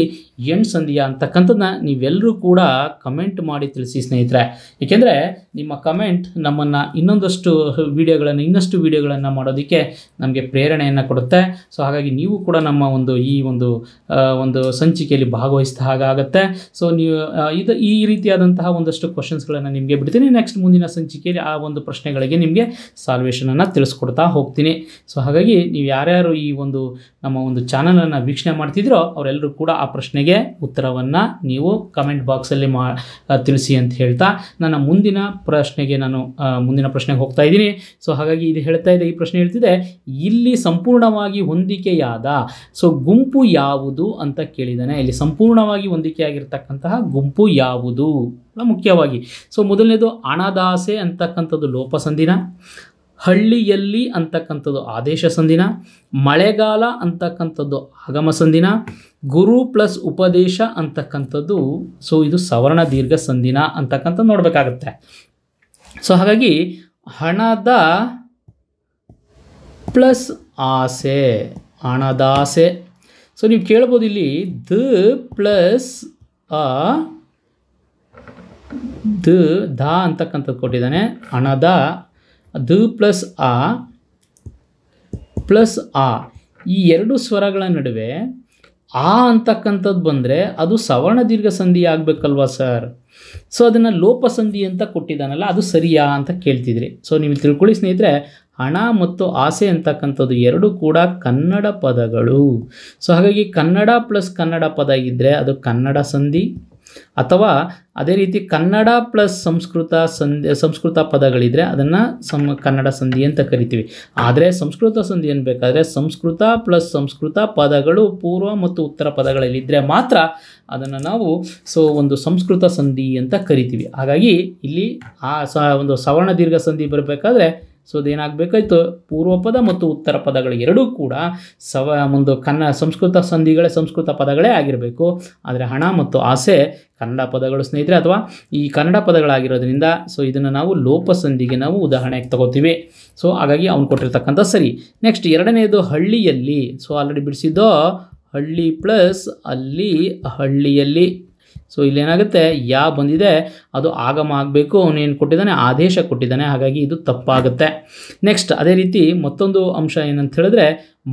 ಎಣ್ ಸಂಧಿಯ ಅಂತಕ್ಕಂಥದ್ದನ್ನ ನೀವೆಲ್ಲರೂ ಕೂಡ ಕಮೆಂಟ್ ಮಾಡಿ ತಿಳಿಸಿ ಸ್ನೇಹಿತರೆ ಏಕೆಂದರೆ ನಿಮ್ಮ ಕಮೆಂಟ್ ನಮ್ಮನ್ನು ಇನ್ನೊಂದಷ್ಟು ವಿಡಿಯೋಗಳನ್ನು ಇನ್ನಷ್ಟು ವೀಡಿಯೋಗಳನ್ನು ಮಾಡೋದಕ್ಕೆ ನಮಗೆ ಪ್ರೇರಣೆಯನ್ನು ಕೊಡುತ್ತೆ ಸೊ ಹಾಗಾಗಿ ನೀವು ಕೂಡ ನಮ್ಮ ಒಂದು ಈ ಒಂದು ಒಂದು ಸಂಚಿಕೆಯಲ್ಲಿ ಭಾಗವಹಿಸಿದ ಹಾಗಾಗತ್ತೆ ಸೊ ನೀವು ಇದು ಈ ರೀತಿಯಾದಂತಹ ಒಂದಷ್ಟು ಕ್ವಶನ್ಸ್ಗಳನ್ನು ನಿಮಗೆ ಬಿಡ್ತೀನಿ ನೆಕ್ಸ್ಟ್ ಮುಂದಿನ ಸಂಚಿಕೆಯಲ್ಲಿ ಆ ಒಂದು ಪ್ರಶ್ನೆಗಳಿಗೆ ನಿಮಗೆ ಸಾಲ್ವೇಷನನ್ನು ವಿಷಯಗಳನ್ನು ತಿಳಿಸ್ಕೊಡ್ತಾ ಹೋಗ್ತೀನಿ ಸೊ ಹಾಗಾಗಿ ನೀವು ಯಾರ್ಯಾರು ಈ ಒಂದು ನಮ್ಮ ಒಂದು ಚಾನಲನ್ನು ವೀಕ್ಷಣೆ ಮಾಡ್ತಿದ್ರೋ ಅವರೆಲ್ಲರೂ ಕೂಡ ಆ ಪ್ರಶ್ನೆಗೆ ಉತ್ತರವನ್ನು ನೀವು ಕಮೆಂಟ್ ಬಾಕ್ಸಲ್ಲಿ ಮಾ ತಿಳಿಸಿ ಅಂತ ಹೇಳ್ತಾ ನನ್ನ ಮುಂದಿನ ಪ್ರಶ್ನೆಗೆ ನಾನು ಮುಂದಿನ ಪ್ರಶ್ನೆಗೆ ಹೋಗ್ತಾ ಇದ್ದೀನಿ ಸೊ ಹಾಗಾಗಿ ಇದು ಹೇಳ್ತಾ ಇದೆ ಈ ಪ್ರಶ್ನೆ ಹೇಳ್ತಿದೆ ಇಲ್ಲಿ ಸಂಪೂರ್ಣವಾಗಿ ಹೊಂದಿಕೆಯಾದ ಸೊ ಗುಂಪು ಯಾವುದು ಅಂತ ಕೇಳಿದ್ದಾನೆ ಇಲ್ಲಿ ಸಂಪೂರ್ಣವಾಗಿ ಹೊಂದಿಕೆಯಾಗಿರ್ತಕ್ಕಂತಹ ಗುಂಪು ಯಾವುದು ಮುಖ್ಯವಾಗಿ ಸೊ ಮೊದಲನೇದು ಹಣದಾಸೆ ಅಂತಕ್ಕಂಥದ್ದು ಲೋಪಸಂದಿನ ಹಳ್ಳಿಯಲ್ಲಿ ಅಂತಕ್ಕಂಥದ್ದು ಆದೇಶ ಸಂಧಿನ ಮಳೆಗಾಲ ಅಂತಕ್ಕಂಥದ್ದು ಆಗಮ ಸಂಧಿನ ಗುರು ಪ್ಲಸ್ ಉಪದೇಶ ಅಂತಕ್ಕಂಥದ್ದು ಸೊ ಇದು ಸವರ್ಣ ದೀರ್ಘ ಸಂಧಿನ ಅಂತಕ್ಕಂಥದ್ದು ನೋಡಬೇಕಾಗತ್ತೆ ಸೊ ಹಾಗಾಗಿ ಹಣದ ಪ್ಲಸ್ ಆಸೆ ಹಣದಾಸೆ ಸೊ ನೀವು ಕೇಳ್ಬೋದು ಇಲ್ಲಿ ದ ಪ್ಲಸ್ ಅ ದ ದ ಅಂತಕ್ಕಂಥದ್ದು ಕೊಟ್ಟಿದ್ದಾನೆ ಹಣದ ಅದು ಪ್ಲಸ್ ಆ ಪ್ಲಸ್ ಆ ಈ ಎರಡು ಸ್ವರಗಳ ನಡುವೆ ಆ ಅಂತಕ್ಕಂಥದ್ದು ಬಂದರೆ ಅದು ಸವರ್ಣ ದೀರ್ಘ ಸಂಧಿ ಆಗಬೇಕಲ್ವಾ ಸರ್ ಸೊ ಅದನ್ನು ಲೋಪಸಂಧಿ ಅಂತ ಕೊಟ್ಟಿದ್ದಾನಲ್ಲ ಅದು ಸರಿಯಾ ಅಂತ ಕೇಳ್ತಿದ್ರಿ ಸೊ ನೀವು ತಿಳ್ಕೊಳ್ಳಿ ಸ್ನೇಹಿತರೆ ಹಣ ಮತ್ತು ಆಸೆ ಅಂತಕ್ಕಂಥದ್ದು ಎರಡು ಕೂಡ ಕನ್ನಡ ಪದಗಳು ಸೊ ಹಾಗಾಗಿ ಕನ್ನಡ ಪ್ಲಸ್ ಕನ್ನಡ ಪದ ಇದ್ದರೆ ಅದು ಕನ್ನಡ ಸಂಧಿ ಅಥವಾ ಅದೇ ರೀತಿ ಕನ್ನಡ ಪ್ಲಸ್ ಸಂಸ್ಕೃತ ಸಂಧಿ ಸಂಸ್ಕೃತ ಪದಗಳಿದ್ದರೆ ಅದನ್ನು ಸಂ ಕನ್ನಡ ಸಂಧಿ ಅಂತ ಕರಿತೀವಿ ಆದರೆ ಸಂಸ್ಕೃತ ಸಂಧಿ ಅನ್ಬೇಕಾದ್ರೆ ಸಂಸ್ಕೃತ ಪ್ಲಸ್ ಸಂಸ್ಕೃತ ಪದಗಳು ಪೂರ್ವ ಮತ್ತು ಉತ್ತರ ಪದಗಳಲ್ಲಿದ್ದರೆ ಮಾತ್ರ ಅದನ್ನು ನಾವು ಸೊ ಒಂದು ಸಂಸ್ಕೃತ ಸಂಧಿ ಅಂತ ಕರಿತೀವಿ ಹಾಗಾಗಿ ಇಲ್ಲಿ ಆ ಸ ಒಂದು ಸವರ್ಣ ದೀರ್ಘ ಸಂಧಿ ಬರಬೇಕಾದ್ರೆ ಸೊ ಅದೇನಾಗಬೇಕಾಯ್ತು ಪೂರ್ವ ಪದ ಮತ್ತು ಉತ್ತರ ಪದಗಳು ಎರಡೂ ಕೂಡ ಸವ ಒಂದು ಕನ್ನ ಸಂಸ್ಕೃತ ಸಂಧಿಗಳೇ ಸಂಸ್ಕೃತ ಪದಗಳೇ ಆಗಿರಬೇಕು ಆದರೆ ಹಣ ಮತ್ತು ಆಸೆ ಕನ್ನಡ ಪದಗಳು ಸ್ನೇಹಿತರೆ ಅಥವಾ ಈ ಕನ್ನಡ ಪದಗಳಾಗಿರೋದ್ರಿಂದ ಸೊ ಇದನ್ನು ನಾವು ಲೋಪ ಸಂಧಿಗೆ ನಾವು ಉದಾಹರಣೆಗೆ ತಗೋತೀವಿ ಸೊ ಹಾಗಾಗಿ ಅವ್ನು ಕೊಟ್ಟಿರ್ತಕ್ಕಂಥ ಸರಿ ನೆಕ್ಸ್ಟ್ ಎರಡನೇದು ಹಳ್ಳಿಯಲ್ಲಿ ಸೊ ಆಲ್ರೆಡಿ ಬಿಡಿಸಿದ್ದೋ ಹಳ್ಳಿ ಪ್ಲಸ್ ಅಲ್ಲಿ ಹಳ್ಳಿಯಲ್ಲಿ ಸೊ ಇಲ್ಲೇನಾಗುತ್ತೆ ಯಾ ಬಂದಿದೆ ಅದು ಆಗಮ ಆಗಬೇಕು ಅವನೇನು ಕೊಟ್ಟಿದ್ದಾನೆ ಆದೇಶ ಕೊಟ್ಟಿದ್ದಾನೆ ಹಾಗಾಗಿ ಇದು ತಪ್ಪಾಗುತ್ತೆ ನೆಕ್ಸ್ಟ್ ಅದೇ ರೀತಿ ಮತ್ತೊಂದು ಅಂಶ ಏನಂತ ಹೇಳಿದ್ರೆ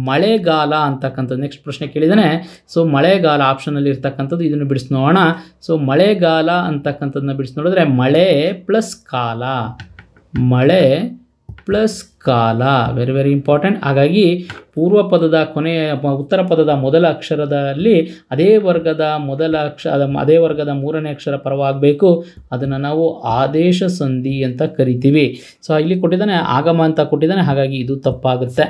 ಮಳೆಗಾಲ ಅಂತಕ್ಕಂಥದ್ದು ನೆಕ್ಸ್ಟ್ ಪ್ರಶ್ನೆ ಕೇಳಿದ್ದಾನೆ ಸೊ ಮಳೆಗಾಲ ಆಪ್ಷನಲ್ಲಿ ಇರ್ತಕ್ಕಂಥದ್ದು ಇದನ್ನು ಬಿಡಿಸಿ ನೋಡೋಣ ಸೊ ಮಳೆಗಾಲ ಅಂತಕ್ಕಂಥದ್ದನ್ನ ಬಿಡಿಸಿ ನೋಡಿದ್ರೆ ಮಳೆ ಪ್ಲಸ್ ಕಾಲ ಮಳೆ ಪ್ಲಸ್ ಕಾಲ ವೆರಿ ವೆರಿ ಇಂಪಾರ್ಟೆಂಟ್ ಹಾಗಾಗಿ ಪೂರ್ವ ಪದದ ಕೊನೆಯ ಉತ್ತರ ಪದದ ಮೊದಲ ಅಕ್ಷರದಲ್ಲಿ ಅದೇ ವರ್ಗದ ಮೊದಲ ಅಕ್ಷ ಅದೇ ವರ್ಗದ ಮೂರನೇ ಅಕ್ಷರ ಪರವಾಗಬೇಕು ಅದನ್ನು ನಾವು ಆದೇಶ ಸಂಧಿ ಅಂತ ಕರಿತೀವಿ ಸೊ ಇಲ್ಲಿ ಕೊಟ್ಟಿದ್ದಾನೆ ಆಗಮ ಅಂತ ಕೊಟ್ಟಿದ್ದಾನೆ ಹಾಗಾಗಿ ಇದು ತಪ್ಪಾಗುತ್ತೆ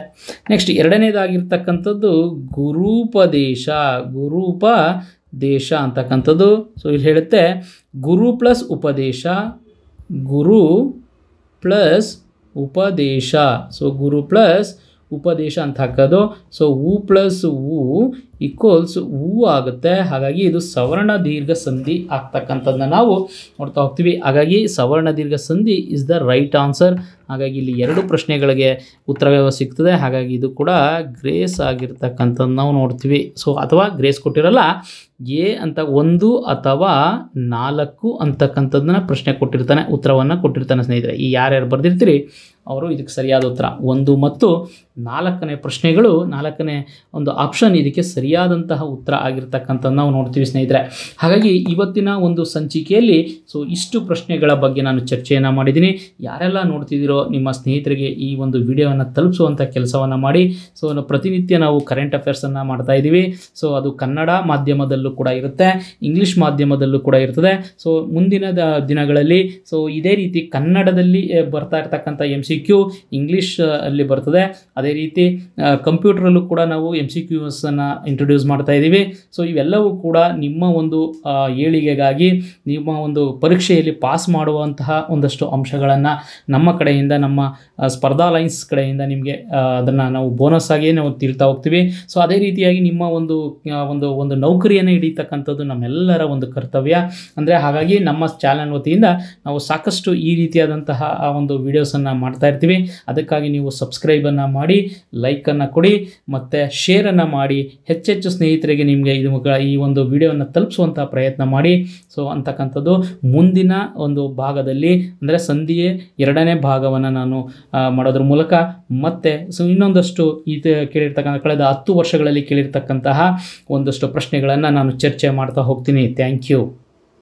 ನೆಕ್ಸ್ಟ್ ಎರಡನೇದಾಗಿರ್ತಕ್ಕಂಥದ್ದು ಗುರೂಪದೇಶ ಗುರೂಪ ದೇಶ ಅಂತಕ್ಕಂಥದ್ದು ಸೊ ಇಲ್ಲಿ ಹೇಳುತ್ತೆ ಗುರು ಪ್ಲಸ್ ಉಪದೇಶ ಗುರು ಪ್ಲಸ್ ಉಪದೇಶ ಸೊ ಗುರು ಪ್ಲಸ್ ಉಪದೇಶ ಅಂತ ಹಾಕೋದು ಸೊ ಹೂ ಪ್ಲಸ್ ಹೂ ಈಕ್ವಲ್ಸ್ ಹೂ ಆಗುತ್ತೆ ಹಾಗಾಗಿ ಇದು ಸವರ್ಣ ದೀರ್ಘ ಸಂಧಿ ಆಗ್ತಕ್ಕಂಥದ್ದನ್ನ ನಾವು ನೋಡ್ತಾ ಹೋಗ್ತೀವಿ ಹಾಗಾಗಿ ಸವರ್ಣ ದೀರ್ಘ ಸಂಧಿ ಇಸ್ ದ ರೈಟ್ ಆನ್ಸರ್ ಹಾಗಾಗಿ ಇಲ್ಲಿ ಎರಡು ಪ್ರಶ್ನೆಗಳಿಗೆ ಉತ್ತರವೇ ಸಿಗ್ತದೆ ಹಾಗಾಗಿ ಇದು ಕೂಡ ಗ್ರೇಸ್ ಆಗಿರ್ತಕ್ಕಂಥದ್ದು ನಾವು ನೋಡ್ತೀವಿ ಸೊ ಅಥವಾ ಗ್ರೇಸ್ ಕೊಟ್ಟಿರಲ್ಲ ಎ ಅಂತ ಒಂದು ಅಥವಾ ನಾಲ್ಕು ಅಂತಕ್ಕಂಥದ್ದನ್ನ ಪ್ರಶ್ನೆ ಕೊಟ್ಟಿರ್ತಾನೆ ಉತ್ತರವನ್ನು ಕೊಟ್ಟಿರ್ತಾನೆ ಸ್ನೇಹಿತರೆ ಈ ಯಾರ್ಯಾರು ಬರೆದಿರ್ತೀರಿ ಅವರು ಇದಕ್ಕೆ ಸರಿಯಾದ ಉತ್ತರ ಒಂದು ಮತ್ತು ನಾಲ್ಕನೇ ಪ್ರಶ್ನೆಗಳು ನಾಲ್ಕನೇ ಒಂದು ಆಪ್ಷನ್ ಇದಕ್ಕೆ ಸರಿಯಾದಂತಹ ಉತ್ತರ ಆಗಿರ್ತಕ್ಕಂಥದ್ದು ನಾವು ನೋಡ್ತೀವಿ ಸ್ನೇಹಿತರೆ ಹಾಗಾಗಿ ಇವತ್ತಿನ ಒಂದು ಸಂಚಿಕೆಯಲ್ಲಿ ಸೊ ಇಷ್ಟು ಪ್ರಶ್ನೆಗಳ ಬಗ್ಗೆ ನಾನು ಚರ್ಚೆಯನ್ನು ಮಾಡಿದ್ದೀನಿ ಯಾರೆಲ್ಲ ನೋಡ್ತಿದ್ದೀರೋ ನಿಮ್ಮ ಸ್ನೇಹಿತರಿಗೆ ಈ ಒಂದು ವಿಡಿಯೋವನ್ನು ತಲುಪಿಸುವಂಥ ಕೆಲಸವನ್ನು ಮಾಡಿ ಸೊ ಪ್ರತಿನಿತ್ಯ ನಾವು ಕರೆಂಟ್ ಅಫೇರ್ಸನ್ನು ಮಾಡ್ತಾ ಇದ್ದೀವಿ ಸೊ ಅದು ಕನ್ನಡ ಮಾಧ್ಯಮದಲ್ಲೂ ಕೂಡ ಇರುತ್ತೆ ಇಂಗ್ಲೀಷ್ ಮಾಧ್ಯಮದಲ್ಲೂ ಕೂಡ ಇರ್ತದೆ ಸೊ ಮುಂದಿನ ದಿನಗಳಲ್ಲಿ ಸೊ ಇದೇ ರೀತಿ ಕನ್ನಡದಲ್ಲಿ ಬರ್ತಾ ಇರ್ತಕ್ಕಂಥ M C Q English uh, ಅಲ್ಲಿ ಬರ್ತದೆ ಅದೇ ರೀತಿ ಕಂಪ್ಯೂಟ್ರಲ್ಲೂ ಕೂಡ ನಾವು ಎಮ್ ಸಿ ಕ್ಯೂಸನ್ನು ಇಂಟ್ರೊಡ್ಯೂಸ್ ಮಾಡ್ತಾ ಇದ್ದೀವಿ ಸೊ ಇವೆಲ್ಲವೂ ಕೂಡ ನಿಮ್ಮ ಒಂದು ಏಳಿಗೆಗಾಗಿ ನಿಮ್ಮ ಒಂದು ಪರೀಕ್ಷೆಯಲ್ಲಿ ಪಾಸ್ ಮಾಡುವಂತಹ ಒಂದಷ್ಟು ಅಂಶಗಳನ್ನು ನಮ್ಮ ಕಡೆಯಿಂದ ನಮ್ಮ ಸ್ಪರ್ಧಾ ಲೈನ್ಸ್ ಕಡೆಯಿಂದ ನಿಮಗೆ ಅದನ್ನು ನಾವು ಬೋನಸ್ ಆಗಿ ನಾವು ತಿಳ್ತಾ ಹೋಗ್ತೀವಿ ಸೊ ಅದೇ ರೀತಿಯಾಗಿ ನಿಮ್ಮ ಒಂದು ಒಂದು ಒಂದು ನೌಕರಿಯನ್ನು ಹಿಡಿತಕ್ಕಂಥದ್ದು ನಮ್ಮೆಲ್ಲರ ಒಂದು ಕರ್ತವ್ಯ ಅಂದರೆ ಹಾಗಾಗಿ ನಮ್ಮ ಚಾನಲ್ ವತಿಯಿಂದ ನಾವು ಸಾಕಷ್ಟು ಈ ರೀತಿಯಾದಂತಹ ಒಂದು ವಿಡಿಯೋಸನ್ನು ಮಾಡ್ತಾ ಮಾಡ್ತಾ ಇರ್ತೀವಿ ಅದಕ್ಕಾಗಿ ನೀವು ಸಬ್ಸ್ಕ್ರೈಬನ್ನು ಮಾಡಿ ಲೈಕನ್ನು ಕೊಡಿ ಮತ್ತು ಶೇರನ್ನು ಮಾಡಿ ಹೆಚ್ಚೆಚ್ಚು ಸ್ನೇಹಿತರಿಗೆ ನಿಮಗೆ ಇದು ಈ ಒಂದು ವಿಡಿಯೋವನ್ನು ತಲುಪಿಸುವಂಥ ಪ್ರಯತ್ನ ಮಾಡಿ ಸೊ ಅಂತಕ್ಕಂಥದ್ದು ಮುಂದಿನ ಒಂದು ಭಾಗದಲ್ಲಿ ಅಂದರೆ ಸಂಧಿಯೇ ಎರಡನೇ ಭಾಗವನ್ನು ನಾನು ಮಾಡೋದ್ರ ಮೂಲಕ ಮತ್ತೆ ಸೊ ಇನ್ನೊಂದಷ್ಟು ಈ ಕೇಳಿರ್ತಕ್ಕಂಥ ಕಳೆದ ಹತ್ತು ವರ್ಷಗಳಲ್ಲಿ ಕೇಳಿರ್ತಕ್ಕಂತಹ ಒಂದಷ್ಟು ಪ್ರಶ್ನೆಗಳನ್ನು ನಾನು ಚರ್ಚೆ ಮಾಡ್ತಾ ಹೋಗ್ತೀನಿ ಥ್ಯಾಂಕ್ ಯು